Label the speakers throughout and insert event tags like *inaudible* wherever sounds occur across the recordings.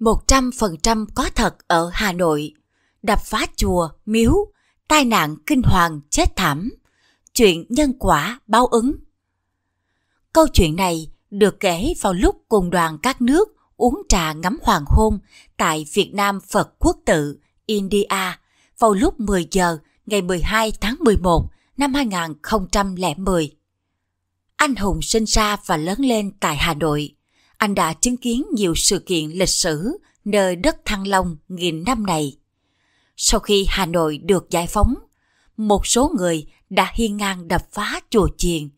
Speaker 1: 100% có thật ở Hà Nội. Đập phá chùa, miếu, tai nạn kinh hoàng chết thảm. Chuyện nhân quả báo ứng. Câu chuyện này được kể vào lúc cùng đoàn các nước uống trà ngắm hoàng hôn tại Việt Nam Phật Quốc tự, India vào lúc 10 giờ ngày 12 tháng 11 năm 2010. Anh Hùng sinh ra và lớn lên tại Hà Nội anh đã chứng kiến nhiều sự kiện lịch sử nơi đất Thăng Long nghìn năm này. Sau khi Hà Nội được giải phóng, một số người đã hiên ngang đập phá chùa chiền,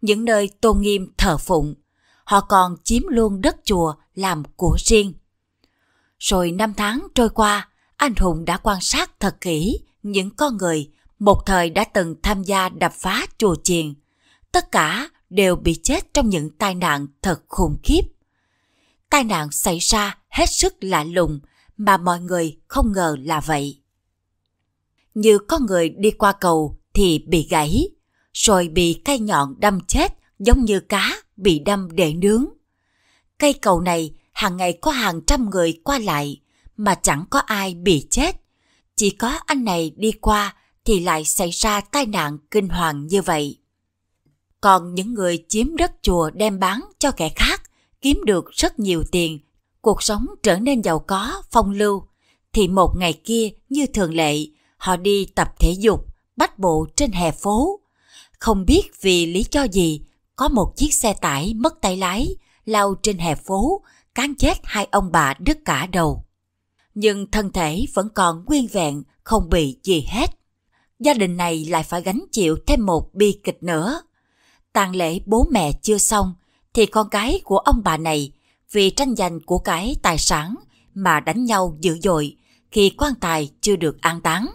Speaker 1: những nơi tôn nghiêm thờ phụng. Họ còn chiếm luôn đất chùa làm của riêng. Rồi năm tháng trôi qua, anh Hùng đã quan sát thật kỹ những con người một thời đã từng tham gia đập phá chùa chiền. Tất cả đều bị chết trong những tai nạn thật khủng khiếp. Tai nạn xảy ra hết sức lạ lùng mà mọi người không ngờ là vậy. Như có người đi qua cầu thì bị gãy, rồi bị cây nhọn đâm chết giống như cá bị đâm để nướng. Cây cầu này hàng ngày có hàng trăm người qua lại mà chẳng có ai bị chết. Chỉ có anh này đi qua thì lại xảy ra tai nạn kinh hoàng như vậy. Còn những người chiếm đất chùa đem bán cho kẻ khác kiếm được rất nhiều tiền, cuộc sống trở nên giàu có, phong lưu, thì một ngày kia như thường lệ, họ đi tập thể dục, bắt bộ trên hè phố. Không biết vì lý do gì, có một chiếc xe tải mất tay lái, lao trên hè phố, cán chết hai ông bà đứt cả đầu. Nhưng thân thể vẫn còn nguyên vẹn, không bị gì hết. Gia đình này lại phải gánh chịu thêm một bi kịch nữa. tang lễ bố mẹ chưa xong, thì con cái của ông bà này vì tranh giành của cái tài sản mà đánh nhau dữ dội khi quan tài chưa được an táng.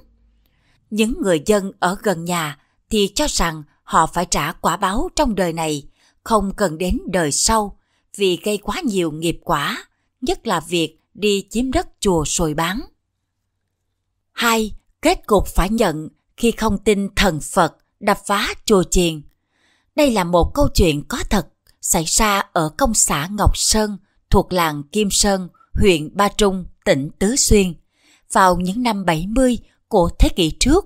Speaker 1: Những người dân ở gần nhà thì cho rằng họ phải trả quả báo trong đời này, không cần đến đời sau vì gây quá nhiều nghiệp quả, nhất là việc đi chiếm đất chùa sồi bán. hai Kết cục phải nhận khi không tin thần Phật đập phá chùa chiền. Đây là một câu chuyện có thật xảy ra ở công xã Ngọc Sơn thuộc làng Kim Sơn, huyện Ba Trung, tỉnh Tứ Xuyên vào những năm 70 của thế kỷ trước.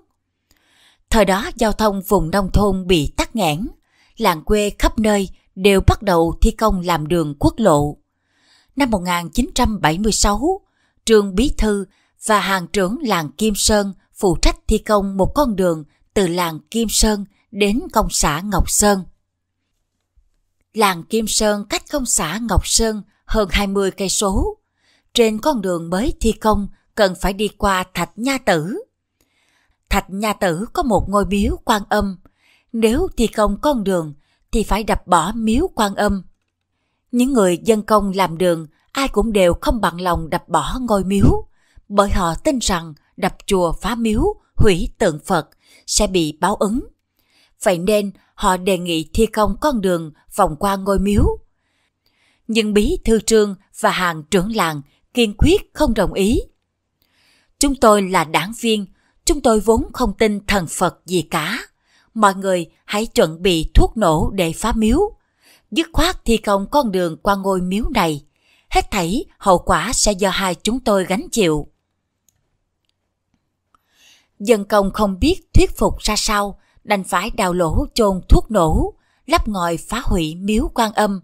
Speaker 1: Thời đó giao thông vùng nông thôn bị tắc nghẽn, làng quê khắp nơi đều bắt đầu thi công làm đường quốc lộ. Năm 1976, trường Bí Thư và hàng trưởng làng Kim Sơn phụ trách thi công một con đường từ làng Kim Sơn đến công xã Ngọc Sơn. Làng Kim Sơn cách công xã Ngọc Sơn hơn 20 cây số. Trên con đường mới thi công cần phải đi qua Thạch Nha Tử. Thạch Nha Tử có một ngôi miếu quan âm. Nếu thi công con đường thì phải đập bỏ miếu quan âm. Những người dân công làm đường ai cũng đều không bằng lòng đập bỏ ngôi miếu bởi họ tin rằng đập chùa phá miếu, hủy tượng Phật sẽ bị báo ứng. Vậy nên họ đề nghị thi công con đường vòng qua ngôi miếu. Nhưng bí thư trương và hàng trưởng làng kiên quyết không đồng ý. Chúng tôi là đảng viên, chúng tôi vốn không tin thần Phật gì cả. Mọi người hãy chuẩn bị thuốc nổ để phá miếu. Dứt khoát thi công con đường qua ngôi miếu này. Hết thảy hậu quả sẽ do hai chúng tôi gánh chịu. Dân công không biết thuyết phục ra sao, đành phải đào lỗ chôn thuốc nổ, lắp ngòi phá hủy miếu quan âm.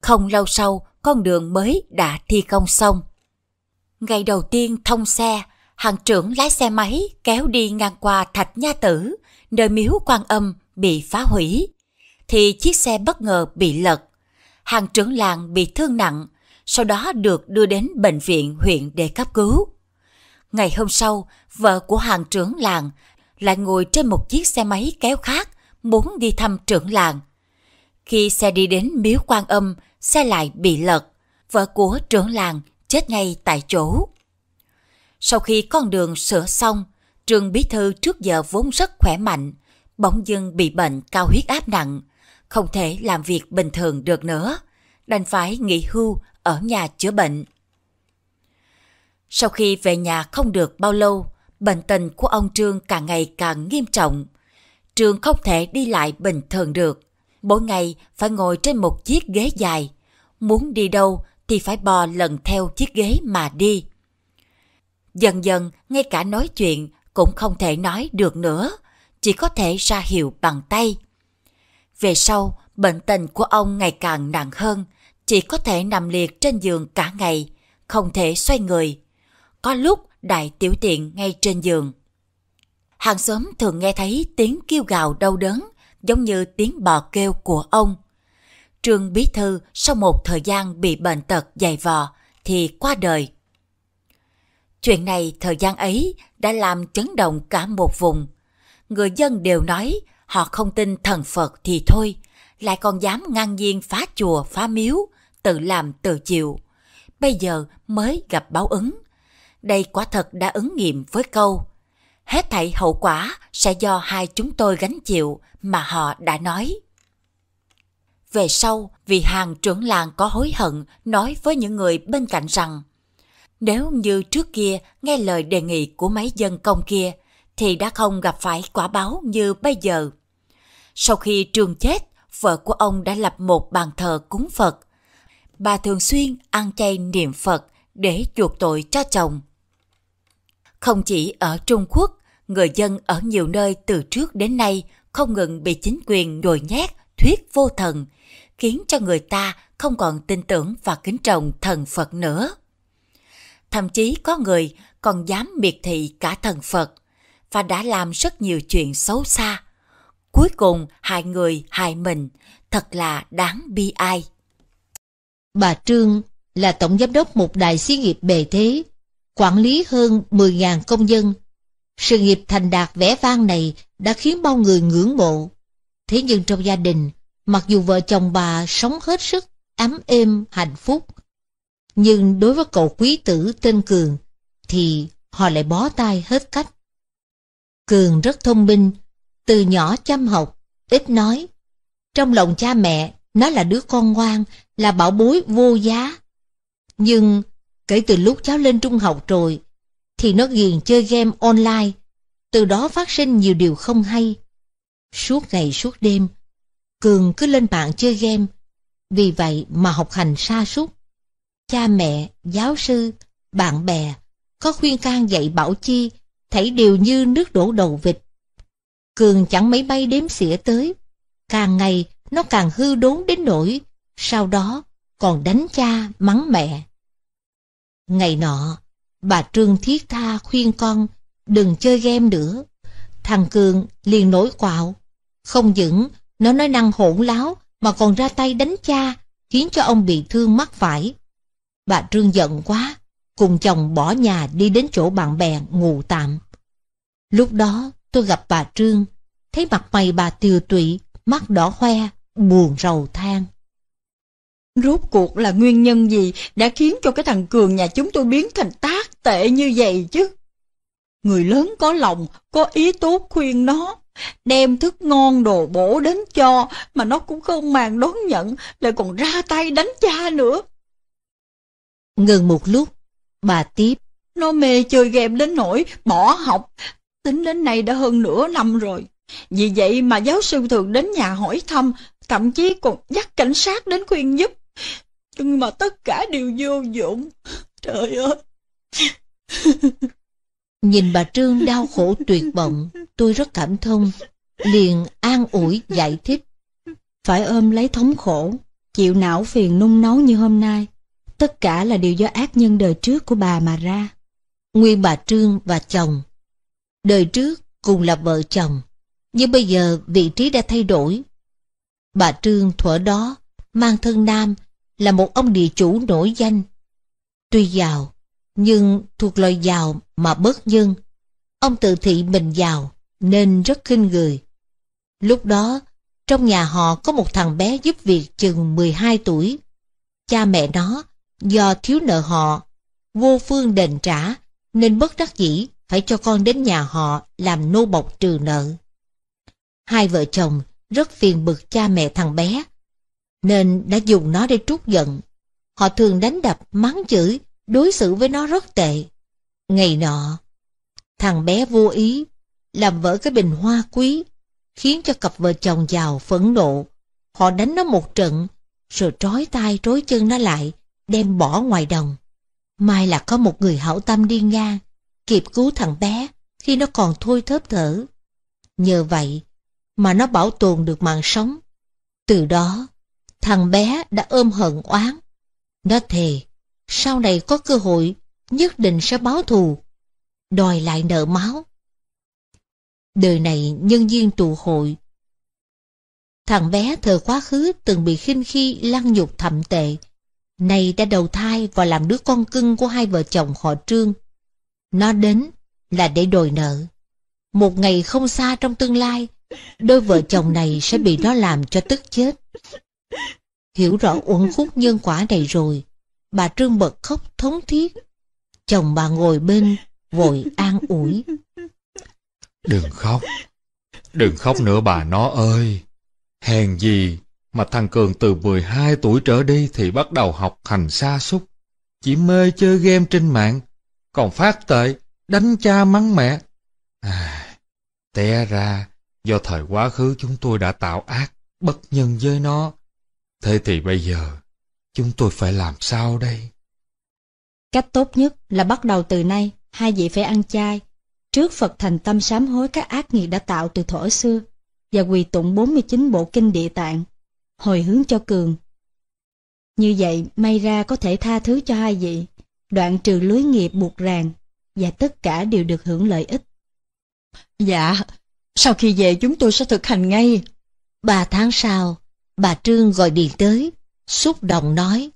Speaker 1: Không lâu sau, con đường mới đã thi công xong. Ngày đầu tiên thông xe, hàng trưởng lái xe máy kéo đi ngang qua thạch nha tử, nơi miếu quan âm bị phá hủy. Thì chiếc xe bất ngờ bị lật. Hàng trưởng làng bị thương nặng, sau đó được đưa đến bệnh viện huyện để cấp cứu. Ngày hôm sau, vợ của hàng trưởng làng lại ngồi trên một chiếc xe máy kéo khác, muốn đi thăm trưởng làng. Khi xe đi đến miếu quan âm, xe lại bị lật. Vợ của trưởng làng chết ngay tại chỗ. Sau khi con đường sửa xong, trường bí thư trước giờ vốn rất khỏe mạnh, bỗng dưng bị bệnh cao huyết áp nặng, không thể làm việc bình thường được nữa, đành phải nghỉ hưu ở nhà chữa bệnh. Sau khi về nhà không được bao lâu, bệnh tình của ông Trương càng ngày càng nghiêm trọng. Trương không thể đi lại bình thường được. Mỗi ngày phải ngồi trên một chiếc ghế dài. Muốn đi đâu thì phải bò lần theo chiếc ghế mà đi. Dần dần, ngay cả nói chuyện cũng không thể nói được nữa, chỉ có thể ra hiệu bằng tay. Về sau, bệnh tình của ông ngày càng nặng hơn, chỉ có thể nằm liệt trên giường cả ngày, không thể xoay người. Có lúc đại tiểu tiện ngay trên giường. Hàng xóm thường nghe thấy tiếng kêu gào đau đớn, giống như tiếng bò kêu của ông. Trương Bí Thư sau một thời gian bị bệnh tật dày vò thì qua đời. Chuyện này thời gian ấy đã làm chấn động cả một vùng. Người dân đều nói họ không tin thần Phật thì thôi, lại còn dám ngang nhiên phá chùa phá miếu, tự làm tự chịu. Bây giờ mới gặp báo ứng, đây quả thật đã ứng nghiệm với câu Hết thảy hậu quả sẽ do hai chúng tôi gánh chịu mà họ đã nói. Về sau, vì hàng trưởng làng có hối hận nói với những người bên cạnh rằng nếu như trước kia nghe lời đề nghị của mấy dân công kia thì đã không gặp phải quả báo như bây giờ. Sau khi trường chết, vợ của ông đã lập một bàn thờ cúng Phật. Bà thường xuyên ăn chay niệm Phật để chuộc tội cho chồng. Không chỉ ở Trung Quốc, người dân ở nhiều nơi từ trước đến nay không ngừng bị chính quyền nhồi nhét thuyết vô thần, khiến cho người ta không còn tin tưởng và kính trọng thần Phật nữa. Thậm chí có người còn dám miệt thị cả thần Phật và đã làm rất nhiều chuyện xấu xa. Cuối cùng hại người hại mình, thật là đáng bi ai. Bà Trương
Speaker 2: là tổng giám đốc một đại xí nghiệp bề thế quản lý hơn 10.000 công dân. Sự nghiệp thành đạt vẻ vang này đã khiến bao người ngưỡng mộ. Thế nhưng trong gia đình, mặc dù vợ chồng bà sống hết sức, ấm êm, hạnh phúc, nhưng đối với cậu quý tử tên Cường thì họ lại bó tay hết cách. Cường rất thông minh, từ nhỏ chăm học, ít nói. Trong lòng cha mẹ, nó là đứa con ngoan, là bảo bối vô giá. Nhưng Kể từ lúc cháu lên trung học rồi, thì nó ghiền chơi game online. Từ đó phát sinh nhiều điều không hay. Suốt ngày suốt đêm, Cường cứ lên mạng chơi game. Vì vậy mà học hành sa sút Cha mẹ, giáo sư, bạn bè có khuyên can dạy bảo chi, thấy đều như nước đổ đầu vịt. Cường chẳng mấy bay đếm xỉa tới. Càng ngày, nó càng hư đốn đến nỗi sau đó còn đánh cha, mắng mẹ. Ngày nọ, bà Trương thiết tha khuyên con đừng chơi game nữa. Thằng Cường liền nổi quạo. Không những nó nói năng hỗn láo mà còn ra tay đánh cha khiến cho ông bị thương mắc phải. Bà Trương giận quá, cùng chồng bỏ nhà đi đến chỗ bạn bè ngủ tạm. Lúc đó tôi gặp bà Trương, thấy mặt mày bà tiều tụy, mắt
Speaker 3: đỏ hoe, buồn rầu than. Rốt cuộc là nguyên nhân gì đã khiến cho cái thằng Cường nhà chúng tôi biến thành tác tệ như vậy chứ? Người lớn có lòng, có ý tốt khuyên nó, đem thức ngon đồ bổ đến cho mà nó cũng không màng đón nhận, lại còn ra tay đánh cha nữa. Ngừng một lúc, bà tiếp. Nó mê chơi game đến nỗi bỏ học, tính đến nay đã hơn nửa năm rồi. Vì vậy mà giáo sư thường đến nhà hỏi thăm, thậm chí còn dắt cảnh sát đến khuyên giúp nhưng mà tất cả đều vô dụng trời ơi
Speaker 2: nhìn bà trương đau khổ tuyệt vọng tôi rất cảm thông liền an ủi giải thích phải ôm lấy thống khổ chịu não phiền nung nấu như hôm nay tất cả là điều do ác nhân đời trước của bà mà ra nguyên bà trương và chồng đời trước cùng là vợ chồng nhưng bây giờ vị trí đã thay đổi bà trương thuở đó mang thân nam là một ông địa chủ nổi danh. Tuy giàu, nhưng thuộc loại giàu mà bớt nhân. Ông tự thị mình giàu, nên rất khinh người. Lúc đó, trong nhà họ có một thằng bé giúp việc chừng 12 tuổi. Cha mẹ nó, do thiếu nợ họ, vô phương đền trả, nên bất đắc dĩ phải cho con đến nhà họ làm nô bộc trừ nợ. Hai vợ chồng rất phiền bực cha mẹ thằng bé, nên đã dùng nó để trút giận. Họ thường đánh đập, mắng chửi, đối xử với nó rất tệ. Ngày nọ, thằng bé vô ý làm vỡ cái bình hoa quý, khiến cho cặp vợ chồng giàu phẫn nộ. Họ đánh nó một trận, rồi trói tay trói chân nó lại, đem bỏ ngoài đồng. May là có một người hảo tâm đi ngang, kịp cứu thằng bé khi nó còn thôi thớp thở. Nhờ vậy mà nó bảo tồn được mạng sống. Từ đó, thằng bé đã ôm hận oán. Nó thề, sau này có cơ hội, nhất định sẽ báo thù, đòi lại nợ máu. Đời này nhân viên tù hội. Thằng bé thời quá khứ từng bị khinh khi lăng nhục thậm tệ, nay đã đầu thai và làm đứa con cưng của hai vợ chồng họ Trương. Nó đến là để đòi nợ. Một ngày không xa trong tương lai, đôi vợ chồng này sẽ bị nó làm cho tức chết. Hiểu rõ uẩn khúc nhân quả này rồi, bà Trương bật khóc thống thiết. Chồng bà ngồi bên, vội an ủi.
Speaker 4: Đừng khóc,
Speaker 5: đừng khóc nữa bà nó ơi. Hèn gì mà thằng Cường từ 12 tuổi trở đi thì bắt đầu học hành xa xúc. Chỉ mê chơi game trên mạng, còn phát tệ, đánh cha mắng mẹ. À, té ra, do thời quá khứ chúng tôi đã tạo ác, bất nhân với nó. Thế thì bây giờ, chúng tôi phải làm sao đây?
Speaker 2: Cách tốt nhất là bắt đầu từ nay, hai vị phải ăn chay. Trước Phật thành tâm sám hối các ác nghiệp đã tạo từ thuở xưa, và quỳ tụng 49 bộ kinh địa
Speaker 3: tạng, hồi hướng cho Cường. Như vậy, may ra có thể tha thứ cho hai vị, đoạn trừ lưới nghiệp buộc ràng, và tất cả đều được hưởng lợi ích. Dạ, sau khi về chúng tôi sẽ thực hành ngay. Ba tháng sau, Bà Trương gọi điện tới, xúc động nói.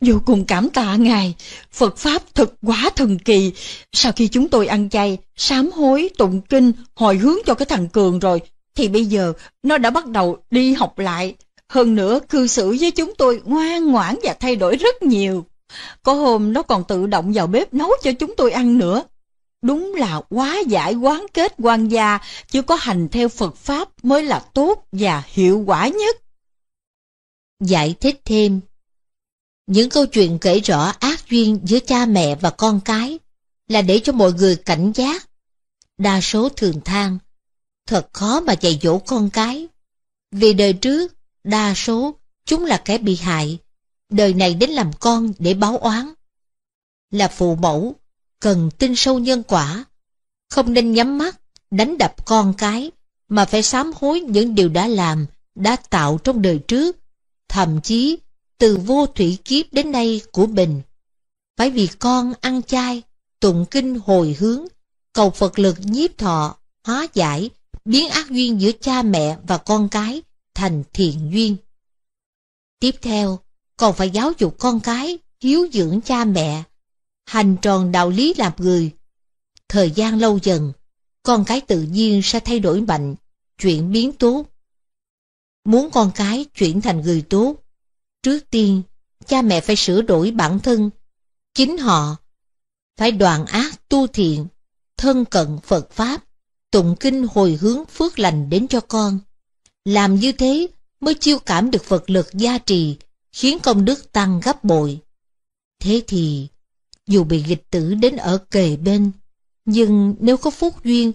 Speaker 3: Vô cùng cảm tạ Ngài, Phật Pháp thật quá thần kỳ. Sau khi chúng tôi ăn chay, sám hối, tụng kinh, hồi hướng cho cái thằng Cường rồi, thì bây giờ nó đã bắt đầu đi học lại. Hơn nữa, cư xử với chúng tôi ngoan ngoãn và thay đổi rất nhiều. Có hôm nó còn tự động vào bếp nấu cho chúng tôi ăn nữa. Đúng là quá giải quán kết quan gia, chứ có hành theo Phật Pháp mới là tốt và hiệu quả nhất. Giải thích thêm Những câu
Speaker 2: chuyện kể rõ ác duyên giữa cha mẹ và con cái là để cho mọi người cảnh giác. Đa số thường than, thật khó mà dạy dỗ con cái. Vì đời trước, đa số chúng là kẻ bị hại, đời này đến làm con để báo oán. Là phụ mẫu, cần tin sâu nhân quả, không nên nhắm mắt, đánh đập con cái, mà phải sám hối những điều đã làm, đã tạo trong đời trước, thậm chí từ vô thủy kiếp đến nay của mình. Phải vì con ăn chay, tụng kinh hồi hướng, cầu Phật lực nhiếp thọ, hóa giải, biến ác duyên giữa cha mẹ và con cái thành thiện duyên. Tiếp theo, còn phải giáo dục con cái, hiếu dưỡng cha mẹ, hành tròn đạo lý làm người. Thời gian lâu dần, con cái tự nhiên sẽ thay đổi mạnh, chuyển biến tốt. Muốn con cái chuyển thành người tốt, trước tiên, cha mẹ phải sửa đổi bản thân, chính họ, phải đoàn ác tu thiện, thân cận Phật Pháp, tụng kinh hồi hướng phước lành đến cho con. Làm như thế mới chiêu cảm được Phật lực gia trì, khiến công đức tăng gấp bội. Thế thì, dù bị dịch tử đến ở kề bên, nhưng nếu có phúc duyên,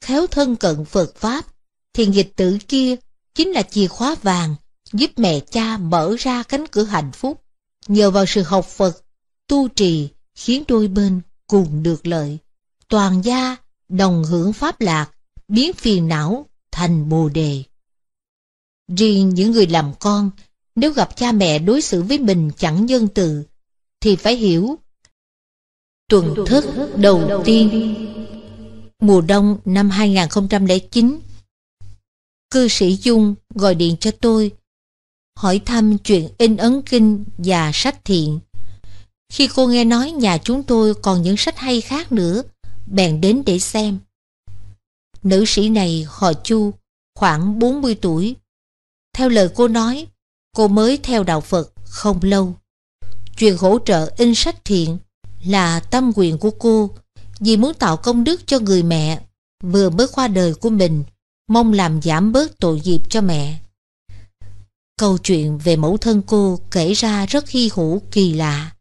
Speaker 2: khéo thân cận Phật Pháp, thì dịch tử kia chính là chìa khóa vàng giúp mẹ cha mở ra cánh cửa hạnh phúc. Nhờ vào sự học Phật, tu trì khiến đôi bên cùng được lợi. Toàn gia đồng hưởng Pháp lạc, biến phiền não thành bồ đề. Riêng những người làm con, nếu gặp cha mẹ đối xử với mình chẳng nhân từ, thì phải hiểu tuần thức đầu tiên mùa đông năm 2009 cư sĩ Dung gọi điện cho tôi hỏi thăm chuyện in ấn kinh và sách thiện khi cô nghe nói nhà chúng tôi còn những sách hay khác nữa bèn đến để xem nữ sĩ này họ Chu khoảng 40 tuổi theo lời cô nói cô mới theo đạo Phật không lâu chuyện hỗ trợ in sách thiện là tâm nguyện của cô vì muốn tạo công đức cho người mẹ vừa mới qua đời của mình mong làm giảm bớt tội nghiệp cho mẹ. Câu chuyện về mẫu thân cô kể ra rất hy hữu kỳ lạ.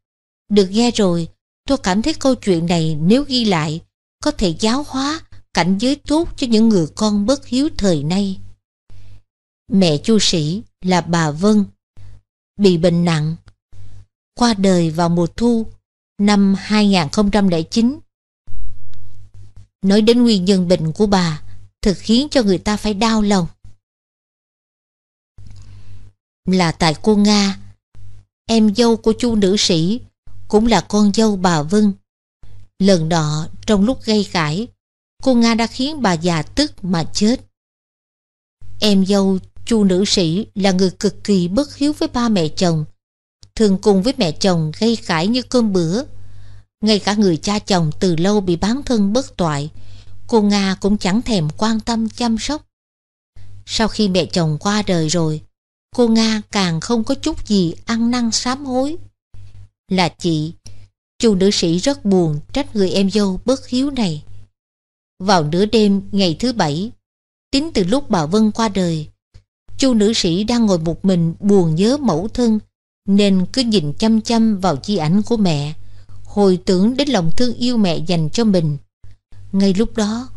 Speaker 2: Được nghe rồi, tôi cảm thấy câu chuyện này nếu ghi lại có thể giáo hóa cảnh giới tốt cho những người con bất hiếu thời nay. Mẹ chu sĩ là bà Vân, bị bệnh nặng, qua đời vào mùa thu năm 2009. Nói đến nguyên nhân bệnh của bà thực khiến cho người ta phải đau lòng. Là tại cô Nga, em dâu của chu nữ sĩ, cũng là con dâu bà Vân. Lần đó, trong lúc gây cãi, cô Nga đã khiến bà già tức mà chết. Em dâu chu nữ sĩ là người cực kỳ bất hiếu với ba mẹ chồng, thường cùng với mẹ chồng gây cãi như cơm bữa. Ngay cả người cha chồng từ lâu bị bán thân bất toại, cô Nga cũng chẳng thèm quan tâm chăm sóc. Sau khi mẹ chồng qua đời rồi, cô Nga càng không có chút gì ăn năn sám hối. Là chị, chu nữ sĩ rất buồn trách người em dâu bất hiếu này. Vào nửa đêm ngày thứ bảy, tính từ lúc bà Vân qua đời, chu nữ sĩ đang ngồi một mình buồn nhớ mẫu thân nên cứ nhìn chăm chăm vào di ảnh của mẹ, hồi tưởng đến lòng thương yêu mẹ dành cho mình. Ngay lúc đó,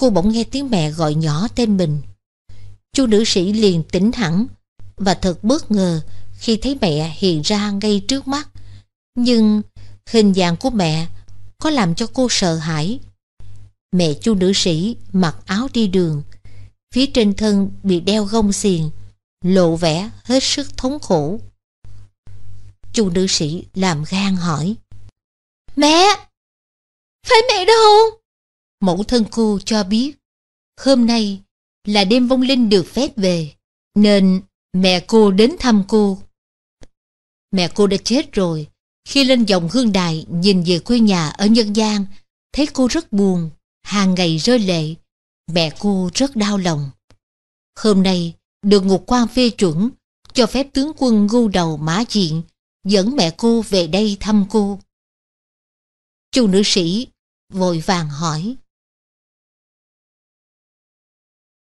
Speaker 2: cô bỗng nghe tiếng mẹ gọi nhỏ tên mình. Chu nữ sĩ liền tỉnh hẳn và thật bất ngờ khi thấy mẹ hiện ra ngay trước mắt. Nhưng hình dạng của mẹ có làm cho cô sợ hãi. Mẹ chu nữ sĩ mặc áo đi đường, phía trên thân bị đeo gông xiềng, lộ vẻ hết sức thống khổ. Chu nữ sĩ
Speaker 6: làm gan hỏi. Mẹ! Phải mẹ đâu? Mẫu thân cô cho biết. Hôm nay là đêm vong linh được phép về.
Speaker 2: Nên mẹ cô đến thăm cô. Mẹ cô đã chết rồi. Khi lên dòng hương đài nhìn về quê nhà ở Nhân gian thấy cô rất buồn, hàng ngày rơi lệ. Mẹ cô rất đau lòng. Hôm nay, được ngục quan phê chuẩn, cho phép tướng quân ngu đầu mã diện dẫn mẹ cô về đây thăm cô. Chu nữ sĩ vội vàng hỏi.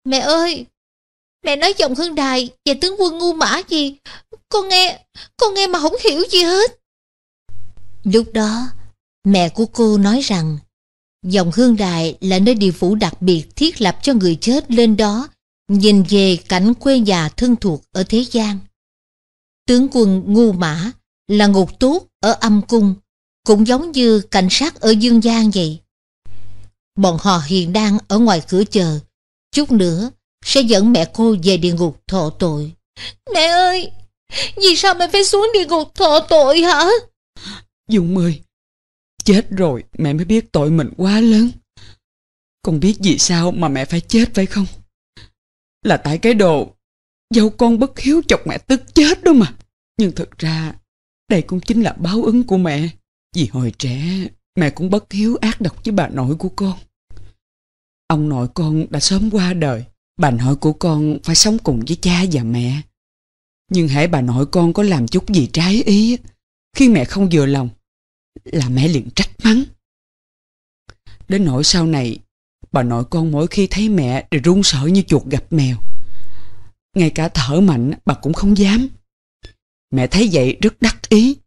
Speaker 6: Mẹ ơi, mẹ nói giọng Hương
Speaker 2: Đài và tướng quân ngu mã gì? Con nghe, con nghe mà không hiểu gì hết. Lúc đó, mẹ của cô nói rằng dòng Hương Đài là nơi địa phủ đặc biệt thiết lập cho người chết lên đó nhìn về cảnh quê nhà thân thuộc ở thế gian. Tướng quân Ngu Mã là ngục tuốt ở âm cung, cũng giống như cảnh sát ở dương gian vậy. Bọn họ hiện đang ở ngoài cửa chờ, chút nữa sẽ dẫn mẹ cô về địa ngục thọ tội. Mẹ ơi, vì sao mẹ phải xuống địa ngục thọ tội hả?
Speaker 7: Dung mười, chết rồi mẹ mới biết tội mình quá lớn. Con biết vì sao mà mẹ phải chết phải không? Là tại cái đồ Dâu con bất hiếu chọc mẹ tức chết đó mà. Nhưng thực ra, đây cũng chính là báo ứng của mẹ. Vì hồi trẻ, mẹ cũng bất hiếu ác độc với bà nội của con. Ông nội con đã sớm qua đời. Bà nội của con phải sống cùng với cha và mẹ. Nhưng hãy bà nội con có làm chút gì trái ý, khi mẹ không vừa lòng, là mẹ liền trách mắng. Đến nỗi sau này, bà nội con mỗi khi thấy mẹ đều run sợ như chuột gặp mèo ngay cả thở mạnh bà cũng không dám. Mẹ thấy vậy rất đắc ý.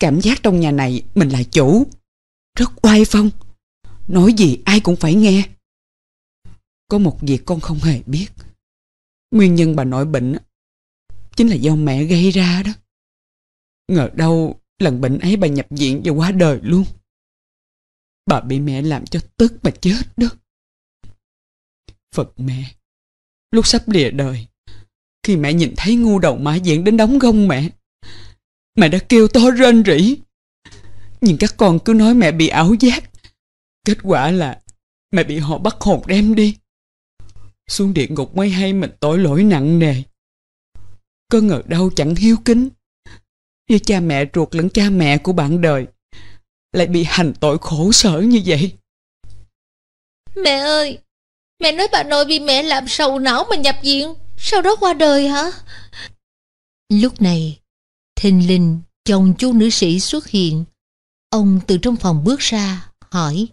Speaker 7: Cảm giác trong nhà này mình là chủ. Rất oai phong. Nói gì ai cũng phải nghe. Có một việc con không hề biết. Nguyên nhân bà nội bệnh chính là do mẹ gây ra đó. Ngờ đâu lần bệnh ấy bà nhập viện và quá đời luôn. Bà bị mẹ làm cho tức mà chết đó. Phật mẹ, lúc sắp lìa đời, khi mẹ nhìn thấy ngu đầu mã diện đến đóng gông mẹ Mẹ đã kêu to rên rỉ Nhưng các con cứ nói mẹ bị ảo giác Kết quả là Mẹ bị họ bắt hồn đem đi Xuống địa ngục mới hay mình tội lỗi nặng nề Có ngờ đâu chẳng hiếu kính Với cha mẹ ruột lẫn cha mẹ của bạn đời Lại bị hành tội khổ sở như vậy
Speaker 2: Mẹ ơi Mẹ nói bà nội vì mẹ làm sầu não mà nhập viện sau đó qua đời hả? Lúc này, thình linh chồng chú nữ sĩ
Speaker 6: xuất hiện. Ông từ trong phòng bước ra, hỏi.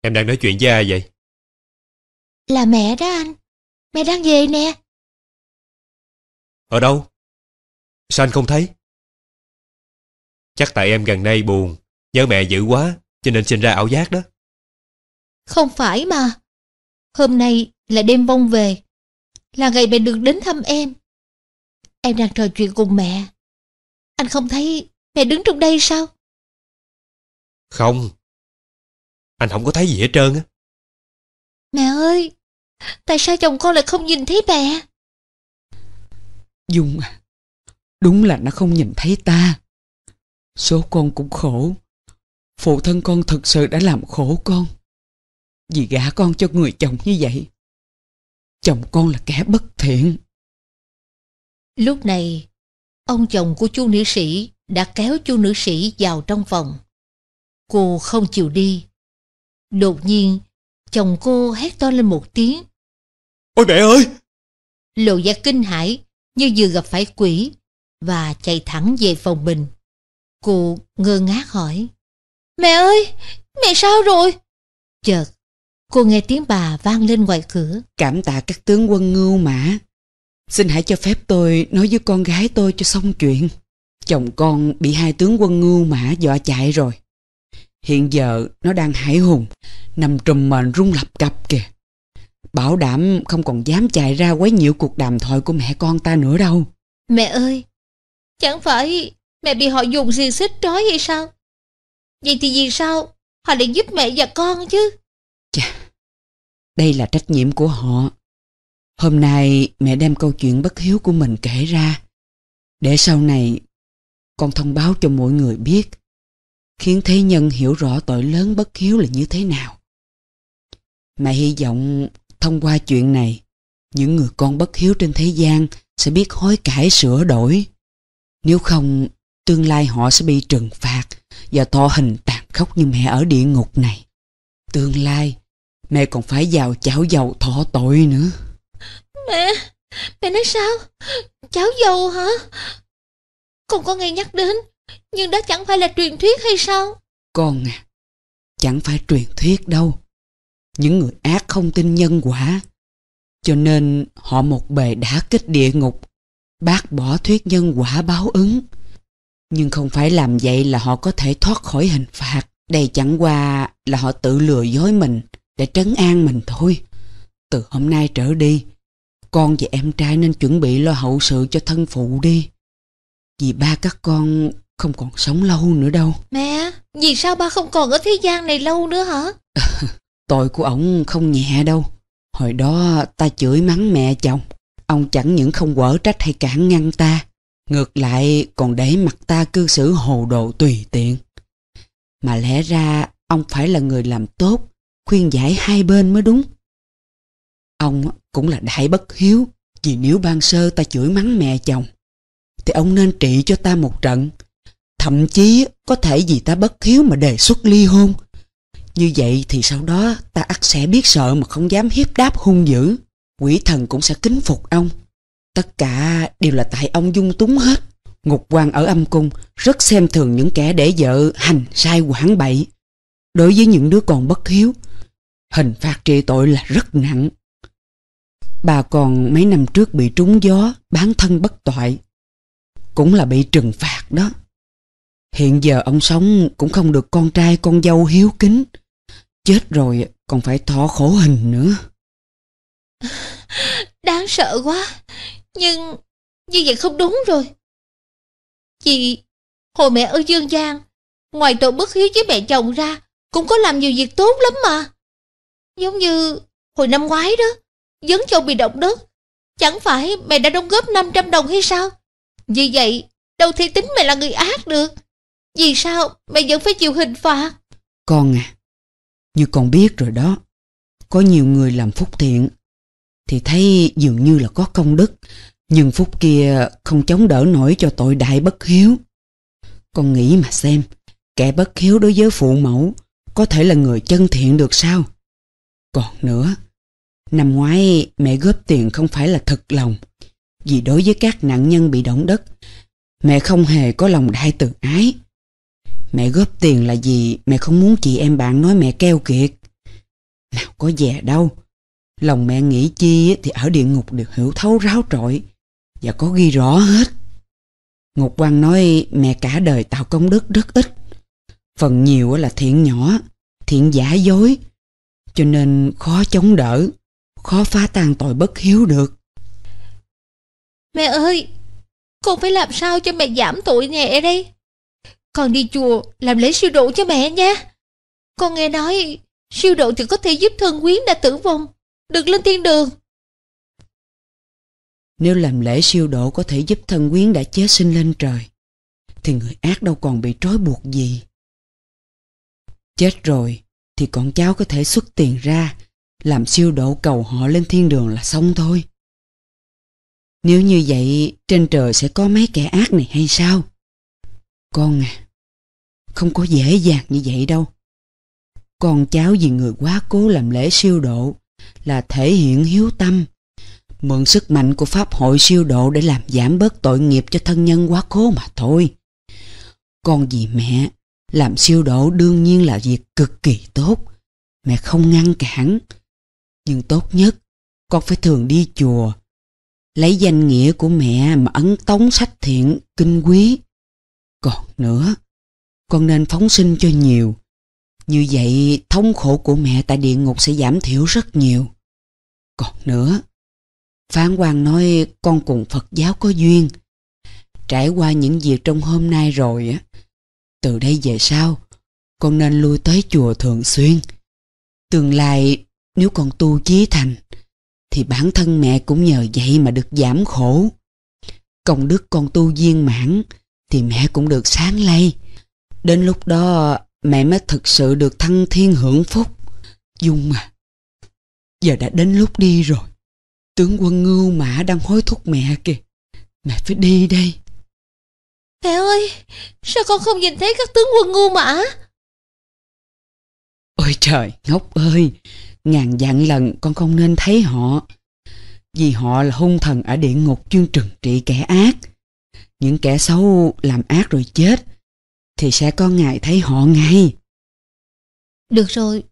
Speaker 6: Em đang nói chuyện với ai vậy? Là mẹ đó anh. Mẹ đang về nè. Ở đâu? Sao anh không thấy? Chắc tại em gần đây buồn, nhớ mẹ dữ quá, cho nên sinh ra ảo giác đó. Không phải mà. Hôm nay là đêm vong về là ngày mẹ được đến thăm em. Em đang trò chuyện cùng mẹ. Anh không thấy mẹ đứng trong đây sao? Không. Anh không có thấy gì hết trơn á. Mẹ ơi, tại sao chồng con lại không nhìn thấy mẹ?
Speaker 7: Dung à, đúng là nó không nhìn thấy ta. Số con cũng khổ. Phụ thân con thật sự đã làm khổ con. Vì gả con cho người chồng như vậy chồng con là kẻ bất thiện.
Speaker 6: Lúc này, ông chồng của chú nữ sĩ đã kéo chú nữ sĩ vào trong phòng. Cô không chịu đi. Đột
Speaker 2: nhiên, chồng cô hét to lên một tiếng. Ôi mẹ ơi! Lộ vẻ kinh hãi như vừa gặp phải quỷ và chạy thẳng về phòng mình. Cô ngơ ngác hỏi. Mẹ ơi! Mẹ sao rồi? Chợt, Cô nghe tiếng bà vang lên ngoài cửa.
Speaker 7: Cảm tạ các tướng quân ngưu mã. Xin hãy cho phép tôi nói với con gái tôi cho xong chuyện. Chồng con bị hai tướng quân ngưu mã dọa chạy rồi. Hiện giờ nó đang hải hùng, nằm trùm mền rung lập cập kìa. Bảo đảm không còn dám chạy ra quấy nhiễu cuộc đàm thoại của mẹ con ta nữa đâu.
Speaker 2: Mẹ ơi, chẳng phải mẹ bị họ dùng gì xích trói hay sao? Vậy thì vì sao họ lại giúp mẹ và con chứ?
Speaker 6: Chà,
Speaker 7: đây là trách nhiệm của họ. Hôm nay mẹ đem câu chuyện bất hiếu của mình kể ra. Để sau này con thông báo cho mọi người biết. Khiến thế nhân hiểu rõ tội lớn bất hiếu là như thế nào. Mẹ hy vọng thông qua chuyện này, những người con bất hiếu trên thế gian sẽ biết hối cải sửa đổi. Nếu không, tương lai họ sẽ bị trừng phạt và thọ hình tàn khốc như mẹ ở địa ngục này. Tương lai Mẹ còn phải vào chảo dầu thọ tội nữa
Speaker 2: Mẹ Mẹ nói sao Chảo dầu hả Con có nghe nhắc đến Nhưng đó chẳng phải là truyền thuyết hay sao
Speaker 7: Con à Chẳng phải truyền thuyết đâu Những người ác không tin nhân quả Cho nên họ một bề đã kích địa ngục Bác bỏ thuyết nhân quả báo ứng Nhưng không phải làm vậy là họ có thể thoát khỏi hình phạt đây chẳng qua là họ tự lừa dối mình để trấn an mình thôi. Từ hôm nay trở đi, con và em trai nên chuẩn bị lo hậu sự cho thân phụ đi. Vì ba các con không còn sống lâu nữa đâu.
Speaker 2: Mẹ, vì sao ba không còn ở thế gian này lâu nữa hả?
Speaker 7: *laughs* Tội của ổng không nhẹ đâu. Hồi đó ta chửi mắng mẹ chồng. Ông chẳng những không quở trách hay cản ngăn ta. Ngược lại còn để mặt ta cư xử hồ đồ tùy tiện. Mà lẽ ra ông phải là người làm tốt, khuyên giải hai bên mới đúng. Ông cũng là đại bất hiếu, vì nếu ban sơ ta chửi mắng mẹ chồng, thì ông nên trị cho ta một trận. Thậm chí có thể vì ta bất hiếu mà đề xuất ly hôn. Như vậy thì sau đó ta ắt sẽ biết sợ mà không dám hiếp đáp hung dữ. Quỷ thần cũng sẽ kính phục ông. Tất cả đều là tại ông dung túng hết ngục quan ở âm cung rất xem thường những kẻ để vợ hành sai quảng bậy. Đối với những đứa còn bất hiếu, hình phạt trị tội là rất nặng. Bà còn mấy năm trước bị trúng gió, bán thân bất toại. Cũng là bị trừng phạt đó. Hiện giờ ông sống cũng không được con trai con dâu hiếu kính. Chết rồi còn phải thọ khổ hình nữa.
Speaker 2: Đáng sợ quá,
Speaker 6: nhưng như vậy không đúng rồi. Chị, hồi mẹ
Speaker 2: ở Dương Giang, ngoài tội bất hiếu với mẹ chồng ra, cũng có làm nhiều việc tốt lắm mà. Giống như hồi năm ngoái đó, dấn châu bị động đất, chẳng phải mẹ đã đóng góp 500 đồng hay sao? Vì vậy, đâu thể tính mẹ là người ác được. Vì sao mẹ vẫn phải chịu hình phạt?
Speaker 7: Con à, như con biết rồi đó, có nhiều người làm phúc thiện thì thấy dường như là có công đức nhưng phút kia không chống đỡ nổi cho tội đại bất hiếu. Con nghĩ mà xem, kẻ bất hiếu đối với phụ mẫu có thể là người chân thiện được sao? Còn nữa, năm ngoái mẹ góp tiền không phải là thật lòng, vì đối với các nạn nhân bị động đất, mẹ không hề có lòng đại từ ái. Mẹ góp tiền là gì mẹ không muốn chị em bạn nói mẹ keo kiệt. Nào có dè đâu, lòng mẹ nghĩ chi thì ở địa ngục được hiểu thấu ráo trội và có ghi rõ hết. ngục Quang nói mẹ cả đời tạo công đức rất ít, phần nhiều là thiện nhỏ, thiện giả dối, cho nên khó chống đỡ, khó phá tan tội bất hiếu được.
Speaker 6: Mẹ ơi, con phải làm sao cho mẹ giảm tội nhẹ đây? Con đi chùa làm lễ siêu độ cho mẹ nha. Con nghe nói siêu độ thì có thể giúp thân quyến đã tử vong, được lên thiên đường.
Speaker 7: Nếu làm lễ siêu độ có thể giúp thân quyến đã chết sinh lên trời, thì người ác đâu còn bị trói buộc gì. Chết rồi, thì con cháu có thể xuất tiền ra, làm siêu độ cầu họ lên thiên đường là xong thôi. Nếu như vậy, trên trời sẽ có mấy kẻ ác này hay sao? Con à, không có dễ dàng như vậy đâu. Con cháu vì người quá cố làm lễ siêu độ là thể hiện hiếu tâm, mượn sức mạnh của Pháp hội siêu độ để làm giảm bớt tội nghiệp cho thân nhân quá cố mà thôi. Con gì mẹ, làm siêu độ đương nhiên là việc cực kỳ tốt. Mẹ không ngăn cản. Nhưng tốt nhất, con phải thường đi chùa. Lấy danh nghĩa của mẹ mà ấn tống sách thiện, kinh quý. Còn nữa, con nên phóng sinh cho nhiều. Như vậy, thống khổ của mẹ tại địa ngục sẽ giảm thiểu rất nhiều. Còn nữa, Phán quan nói con cùng Phật giáo có duyên. Trải qua những việc trong hôm nay rồi á, từ đây về sau, con nên lui tới chùa thường xuyên. Tương lai nếu con tu chí thành, thì bản thân mẹ cũng nhờ vậy mà được giảm khổ. Công đức con tu viên mãn, thì mẹ cũng được sáng lây. Đến lúc đó mẹ mới thực sự được thăng thiên hưởng phúc. Dung à, giờ đã đến lúc đi rồi. Tướng quân ngưu mã đang hối
Speaker 6: thúc mẹ kìa. Mẹ phải đi đây. Mẹ ơi, sao con
Speaker 2: không nhìn thấy các tướng quân ngu mã?
Speaker 6: Ôi trời, ngốc ơi,
Speaker 7: ngàn dặn lần con không nên thấy họ. Vì họ là hung thần ở địa ngục chuyên trừng trị kẻ ác. Những kẻ xấu làm ác rồi chết, thì sẽ có ngài thấy họ ngay.
Speaker 6: Được rồi,